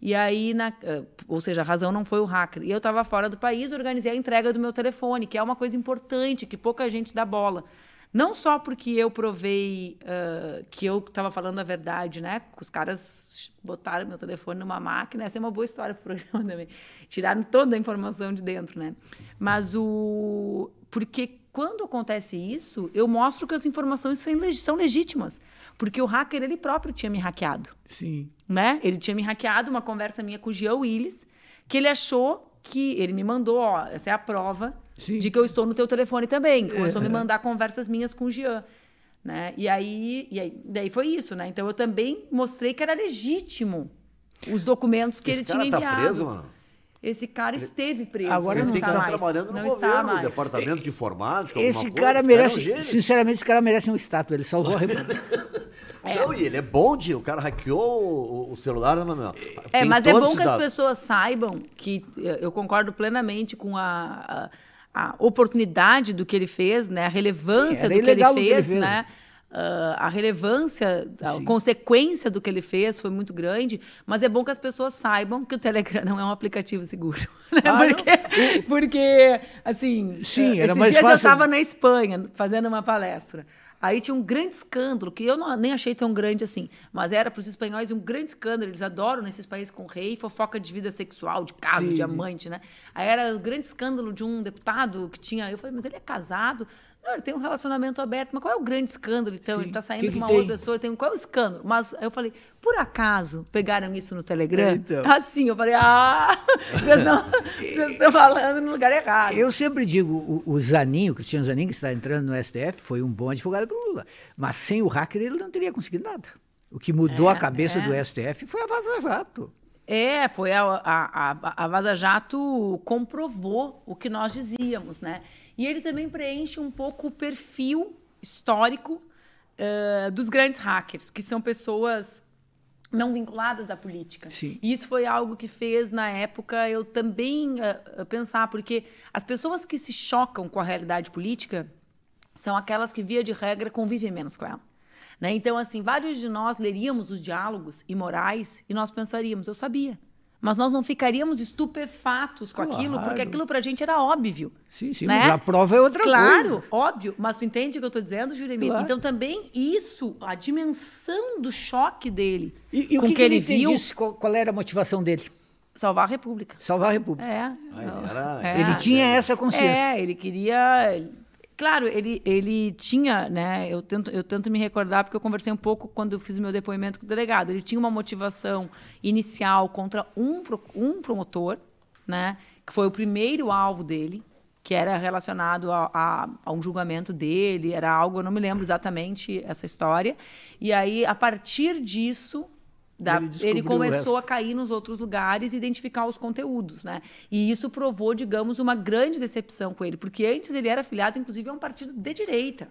E aí, na, eh, ou seja, a razão não foi o hacker. E eu estava fora do país, organizei a entrega do meu telefone, que é uma coisa importante, que pouca gente dá bola. Não só porque eu provei uh, que eu estava falando a verdade, né? Os caras botaram meu telefone numa máquina, essa é uma boa história para o programa também. Tiraram toda a informação de dentro, né? Mas o. Porque quando acontece isso, eu mostro que as informações são legítimas. Porque o hacker, ele próprio tinha me hackeado. Sim. Né? Ele tinha me hackeado uma conversa minha com o Jean Willis, que ele achou que ele me mandou, ó, essa é a prova Sim. de que eu estou no teu telefone também. Começou é. a me é, é. mandar conversas minhas com o Jean. Né? E aí, e aí daí foi isso, né? Então eu também mostrei que era legítimo os documentos que Esse ele tinha tá enviado. Tá preso, mano. Esse cara esteve preso. Agora ele não, está, tá mais. trabalhando no não governo, está mais. departamento de informática, esse cara merece, cara é sinceramente, esse cara merece um estátua, ele salvou a República. É. Não, e ele é bom de, o cara hackeou o celular, né, Manuel. É, mas é bom que as pessoas saibam que eh, eu concordo plenamente com a, a, a oportunidade do que ele fez, né? A relevância Sim, do que ele, fez, que ele fez, né? Uh, a relevância, a Sim. consequência do que ele fez foi muito grande, mas é bom que as pessoas saibam que o Telegram não é um aplicativo seguro. Né? Ah, porque, porque, assim, Sim, eh, era mais dias fácil... eu estava na Espanha fazendo uma palestra. Aí tinha um grande escândalo, que eu não, nem achei tão grande assim, mas era para os espanhóis um grande escândalo. Eles adoram nesses países com rei fofoca de vida sexual, de caso, Sim. de amante, né? Aí era o um grande escândalo de um deputado que tinha. Eu falei, mas ele é casado? ele tem um relacionamento aberto, mas qual é o grande escândalo, então? Sim. Ele está saindo que que com uma tem? outra pessoa, tem qual é o escândalo? Mas eu falei, por acaso pegaram isso no Telegram? É, então. Assim, eu falei, ah, vocês, não, vocês estão falando no lugar errado. Eu sempre digo, o, o Zanin, o Cristiano Zanin, que está entrando no STF, foi um bom advogado para o Lula. Mas sem o hacker ele não teria conseguido nada. O que mudou é, a cabeça é. do STF foi a Vaza Jato. É, foi a, a, a, a Vaza Jato comprovou o que nós dizíamos, né? E ele também preenche um pouco o perfil histórico uh, dos grandes hackers, que são pessoas não vinculadas à política. Sim. E isso foi algo que fez, na época, eu também uh, pensar, porque as pessoas que se chocam com a realidade política são aquelas que, via de regra, convivem menos com ela. Né? Então, assim, vários de nós leríamos os diálogos e morais e nós pensaríamos, eu sabia. Mas nós não ficaríamos estupefatos com claro. aquilo, porque aquilo pra gente era óbvio. Sim, sim, né? a prova é outra claro, coisa. Claro, óbvio. Mas tu entende o que eu tô dizendo, Juremir? Claro. Então também isso, a dimensão do choque dele e, e com o que, que ele, ele viu... Disse, qual, qual era a motivação dele? Salvar a República. Salvar a República. É. Ai, ah, é. era, é. Ele tinha essa consciência. É, ele queria Claro, ele, ele tinha, né? Eu tento, eu tento me recordar, porque eu conversei um pouco quando eu fiz o meu depoimento com o delegado. Ele tinha uma motivação inicial contra um, um promotor, né? Que foi o primeiro alvo dele, que era relacionado a, a, a, um julgamento dele, era algo, eu não me lembro exatamente essa história. E aí, a partir disso, da, ele, ele, começou a cair nos outros lugares e identificar os conteúdos, né? E isso provou, digamos, uma grande decepção com ele, porque antes ele era afiliado, inclusive, a um partido de direita.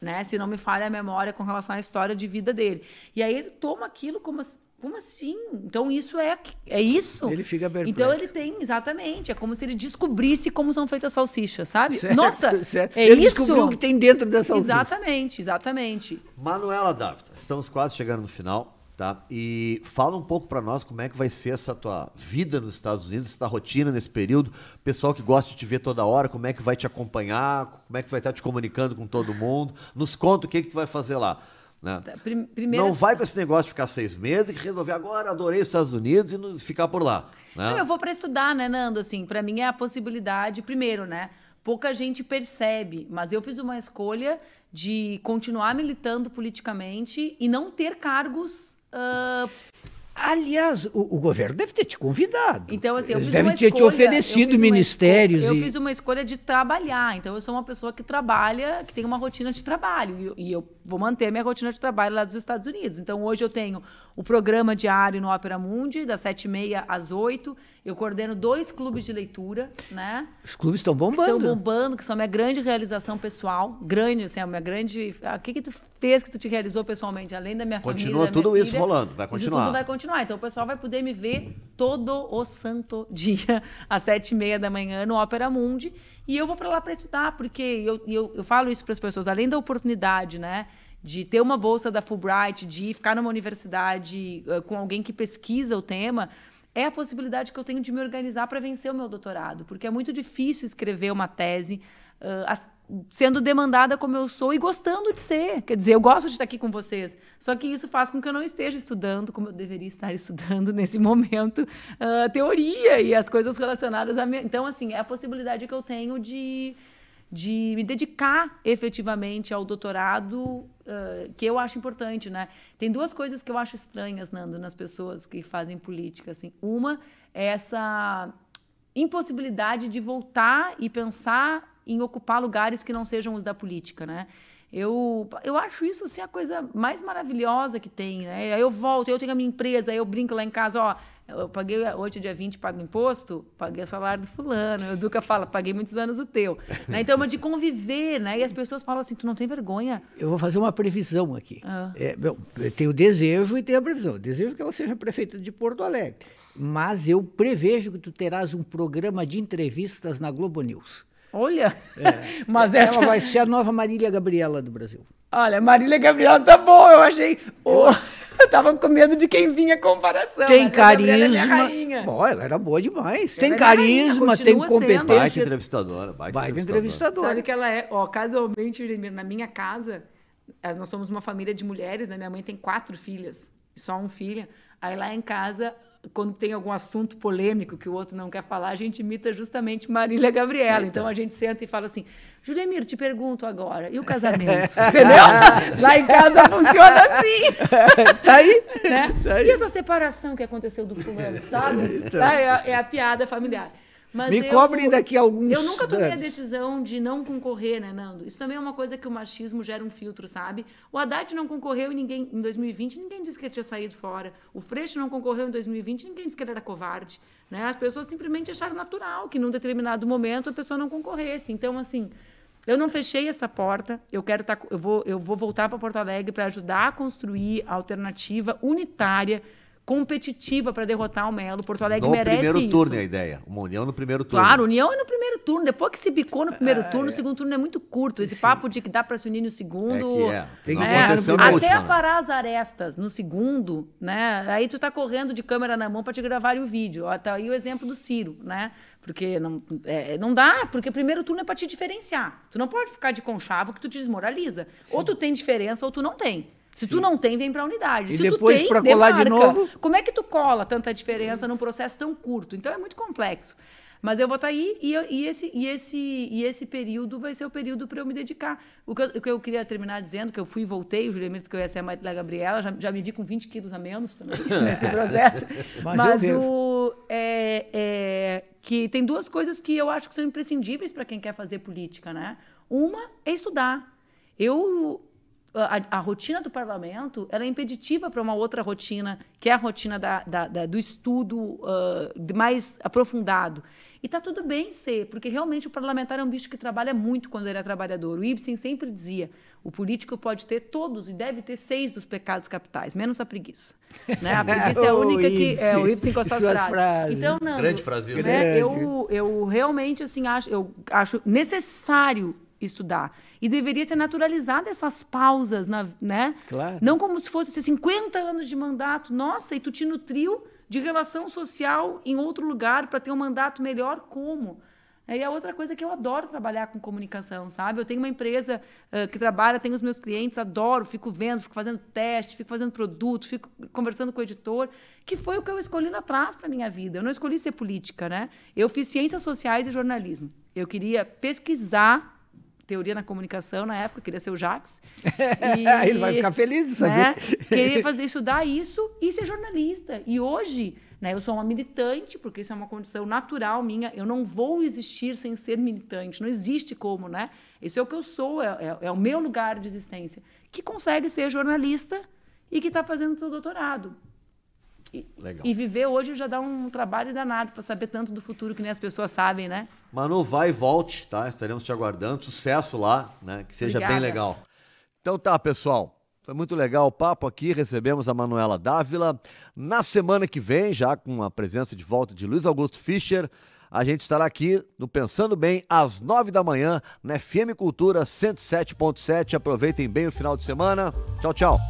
Né? Se não me falha a memória com relação à história de vida dele. E aí ele toma aquilo como, como assim? Então isso é, é isso? Ele fica perplexo. Então ele tem, exatamente. É como se ele descobrisse como são feitas as salsichas, sabe? Certo, Nossa, certo. é ele isso? descobriu o que tem dentro da salsicha. Exatamente, exatamente. Manuela Dávila, estamos quase chegando no final. Tá? E fala um pouco para nós como é que vai ser essa tua vida nos Estados Unidos, essa rotina nesse período. Pessoal que gosta de te ver toda hora, como é que vai te acompanhar, como é que vai estar te comunicando com todo mundo. Nos conta o que, que tu vai fazer lá. Né? Tá, não vai com esse negócio de ficar seis meses e resolver agora, adorei os Estados Unidos e ficar por lá. Né? Não, eu vou para estudar, né, Nando? Assim, para mim é a possibilidade, primeiro, né? Pouca gente percebe, mas eu fiz uma escolha de continuar militando politicamente e não ter cargos Uh, Aliás, o, o, governo deve ter te convidado. Então, assim, eu Eles fiz devem uma ter escolha, te oferecido ministérios. e... Eu fiz uma escolha de trabalhar. Então, eu sou uma pessoa que trabalha, que tem uma rotina de trabalho. E, e eu vou manter minha rotina de trabalho lá dos Estados Unidos. Então, hoje eu tenho o programa diário no Opera Mundi, das 7h30 às 8 eu coordeno dois clubes de leitura, né? Os clubes estão bombando. Estão bombando, que são minha grande realização pessoal. Grande, assim, a minha grande. Ah, o que, que tu fez que tu te realizou pessoalmente, além da minha Continua família? Continua tudo isso filha, rolando, vai continuar. Isso tudo vai continuar. Então o pessoal vai poder me ver todo o santo dia, às sete e meia da manhã, no Ópera Mundi. E eu vou para lá para estudar, porque eu, eu, eu falo isso para as pessoas, além da oportunidade, né? de ter uma bolsa da Fulbright, de ficar numa universidade uh, com alguém que pesquisa o tema, é a possibilidade que eu tenho de me organizar para vencer o meu doutorado, porque é muito difícil escrever uma tese uh, sendo demandada como eu sou e gostando de ser. Quer dizer, eu gosto de estar aqui com vocês, só que isso faz com que eu não esteja estudando como eu deveria estar estudando nesse momento uh, teoria e as coisas relacionadas a. mim. Então, assim, é a possibilidade que eu tenho de de me dedicar efetivamente ao doutorado, uh, que eu acho importante, né? Tem duas coisas que eu acho estranhas, Nando, nas pessoas que fazem política, assim. Uma é essa impossibilidade de voltar e pensar em ocupar lugares que não sejam os da política, né? Eu, eu acho isso assim a coisa mais maravilhosa que tem, né? Aí eu volto, eu tenho a minha empresa, aí eu brinco lá em casa, ó, eu paguei hoje, é dia 20, pago imposto, paguei o salário do fulano. O Duca fala, paguei muitos anos o teu. Né? Então, é de conviver, né? E as pessoas falam assim, tu não tem vergonha. Eu vou fazer uma previsão aqui. Ah. É, meu, eu tenho desejo e tenho a previsão. Eu desejo que ela seja prefeita de Porto Alegre. Mas eu prevejo que tu terás um programa de entrevistas na Globo News. Olha! É. Mas ela essa... vai ser a nova Marília Gabriela do Brasil. Olha, Marília Gabriela tá boa, eu achei. Oh, eu tava com medo de quem vinha comparação. Tem Marília né? é carisma. bom, ela era boa demais. Ela tem é carisma, tem competência. Baita entrevistadora, baita, baita entrevistadora. Sabe que ela é, ó, casualmente, na minha casa, eh, nós somos uma família de mulheres, né? Minha mãe tem quatro filhas, só um filho. Aí lá em casa, quando tem algum assunto polêmico que o outro não quer falar, a gente imita justamente Marília Gabriela. Eita. Então a gente senta e fala assim: Juremir, te pergunto agora, e o casamento? É. Entendeu? Lá em casa funciona assim. Tá aí? Né? Tá aí. E essa separação que aconteceu do fulano, sabe? Tá. É, é a piada familiar. Mas Me eu, cobrem daqui alguns Eu nunca tomei anos. a decisão de não concorrer, né, Nando? Isso também é uma coisa que o machismo gera um filtro, sabe? O Haddad não concorreu ninguém, em 2020, ninguém disse que ele tinha saído fora. O Freixo não concorreu em 2020, ninguém disse que ele era covarde. Né? As pessoas simplesmente acharam natural que num determinado momento a pessoa não concorresse. Então, assim, eu não fechei essa porta. Eu quero tá, eu vou, eu vou voltar para Porto Alegre para ajudar a construir a alternativa unitária competitiva para derrotar o Melo. Porto Alegre no merece primeiro turno é a ideia. Uma união no primeiro turno. Claro, união é no primeiro turno. Depois que se bicou no primeiro ah, turno, é. o segundo turno é muito curto. Esse Sim. papo de que dá para se unir no segundo... É que é. Tem que é, Até última, parar as arestas no segundo, né? Aí tu tá correndo de câmera na mão para te gravar o vídeo. Até tá aí o exemplo do Ciro, né? Porque não, é, não dá, porque primeiro turno é para te diferenciar. Tu não pode ficar de conchavo que tu te desmoraliza. Sim. Ou tu tem diferença ou tu não tem. Se Sim. tu não tem, vem para a unidade. E Se depois para colar demarca. de novo. Como é que tu cola tanta diferença num processo tão curto? Então é muito complexo. Mas eu vou estar tá aí e, eu, e, esse, e, esse, e esse período vai ser o período para eu me dedicar. O que eu, o que eu, queria terminar dizendo, que eu fui e voltei, o Juliano disse que eu ia ser a mãe da Gabriela, já, já me vi com 20 quilos a menos também nesse processo. Mas, Mas o, é, é, que tem duas coisas que eu acho que são imprescindíveis para quem quer fazer política, né? Uma é estudar. Eu a, a, rotina do parlamento ela é impeditiva para uma outra rotina, que é a rotina da, da, da, do estudo uh, mais aprofundado. E está tudo bem ser, porque realmente o parlamentar é um bicho que trabalha muito quando ele é trabalhador. O Ibsen sempre dizia: o político pode ter todos e deve ter seis dos pecados capitais, menos a preguiça. Né? A preguiça é a única que. é, o Ibsen com as frases. frases. Então, não. Grande frase, né? Grande. Eu, eu realmente assim, acho, eu acho necessário estudar. E deveria ser naturalizada essas pausas, na, né? Claro. Não como se fosse 50 anos de mandato, nossa, e tu te nutriu de relação social em outro lugar para ter um mandato melhor, como? E a é outra coisa é que eu adoro trabalhar com comunicação, sabe? Eu tenho uma empresa uh, que trabalha, tenho os meus clientes, adoro, fico vendo, fico fazendo teste, fico fazendo produto, fico conversando com o editor, que foi o que eu escolhi lá atrás para minha vida. Eu não escolhi ser política, né? Eu fiz ciências sociais e jornalismo. Eu queria pesquisar teoria na comunicação na época, queria ser o Jax. E, Ele vai ficar feliz isso né? Queria fazer estudar isso e ser jornalista. E hoje, né, eu sou uma militante, porque isso é uma condição natural minha. Eu não vou existir sem ser militante. Não existe como, né? Isso é o que eu sou, é, é, é o meu lugar de existência. Que consegue ser jornalista e que está fazendo seu doutorado. E, Legal. e viver hoje já dá um trabalho danado para saber tanto do futuro que nem as pessoas sabem, né? Manu, vai e volte, tá? Estaremos te aguardando. Sucesso lá, né? Que seja Obrigada. bem legal. Então tá, pessoal. Foi muito legal o papo aqui. Recebemos a Manuela Dávila. Na semana que vem, já com a presença de volta de Luiz Augusto Fischer, a gente estará aqui no Pensando Bem às nove da manhã na FM Cultura 107.7. Aproveitem bem o final de semana. Tchau, tchau.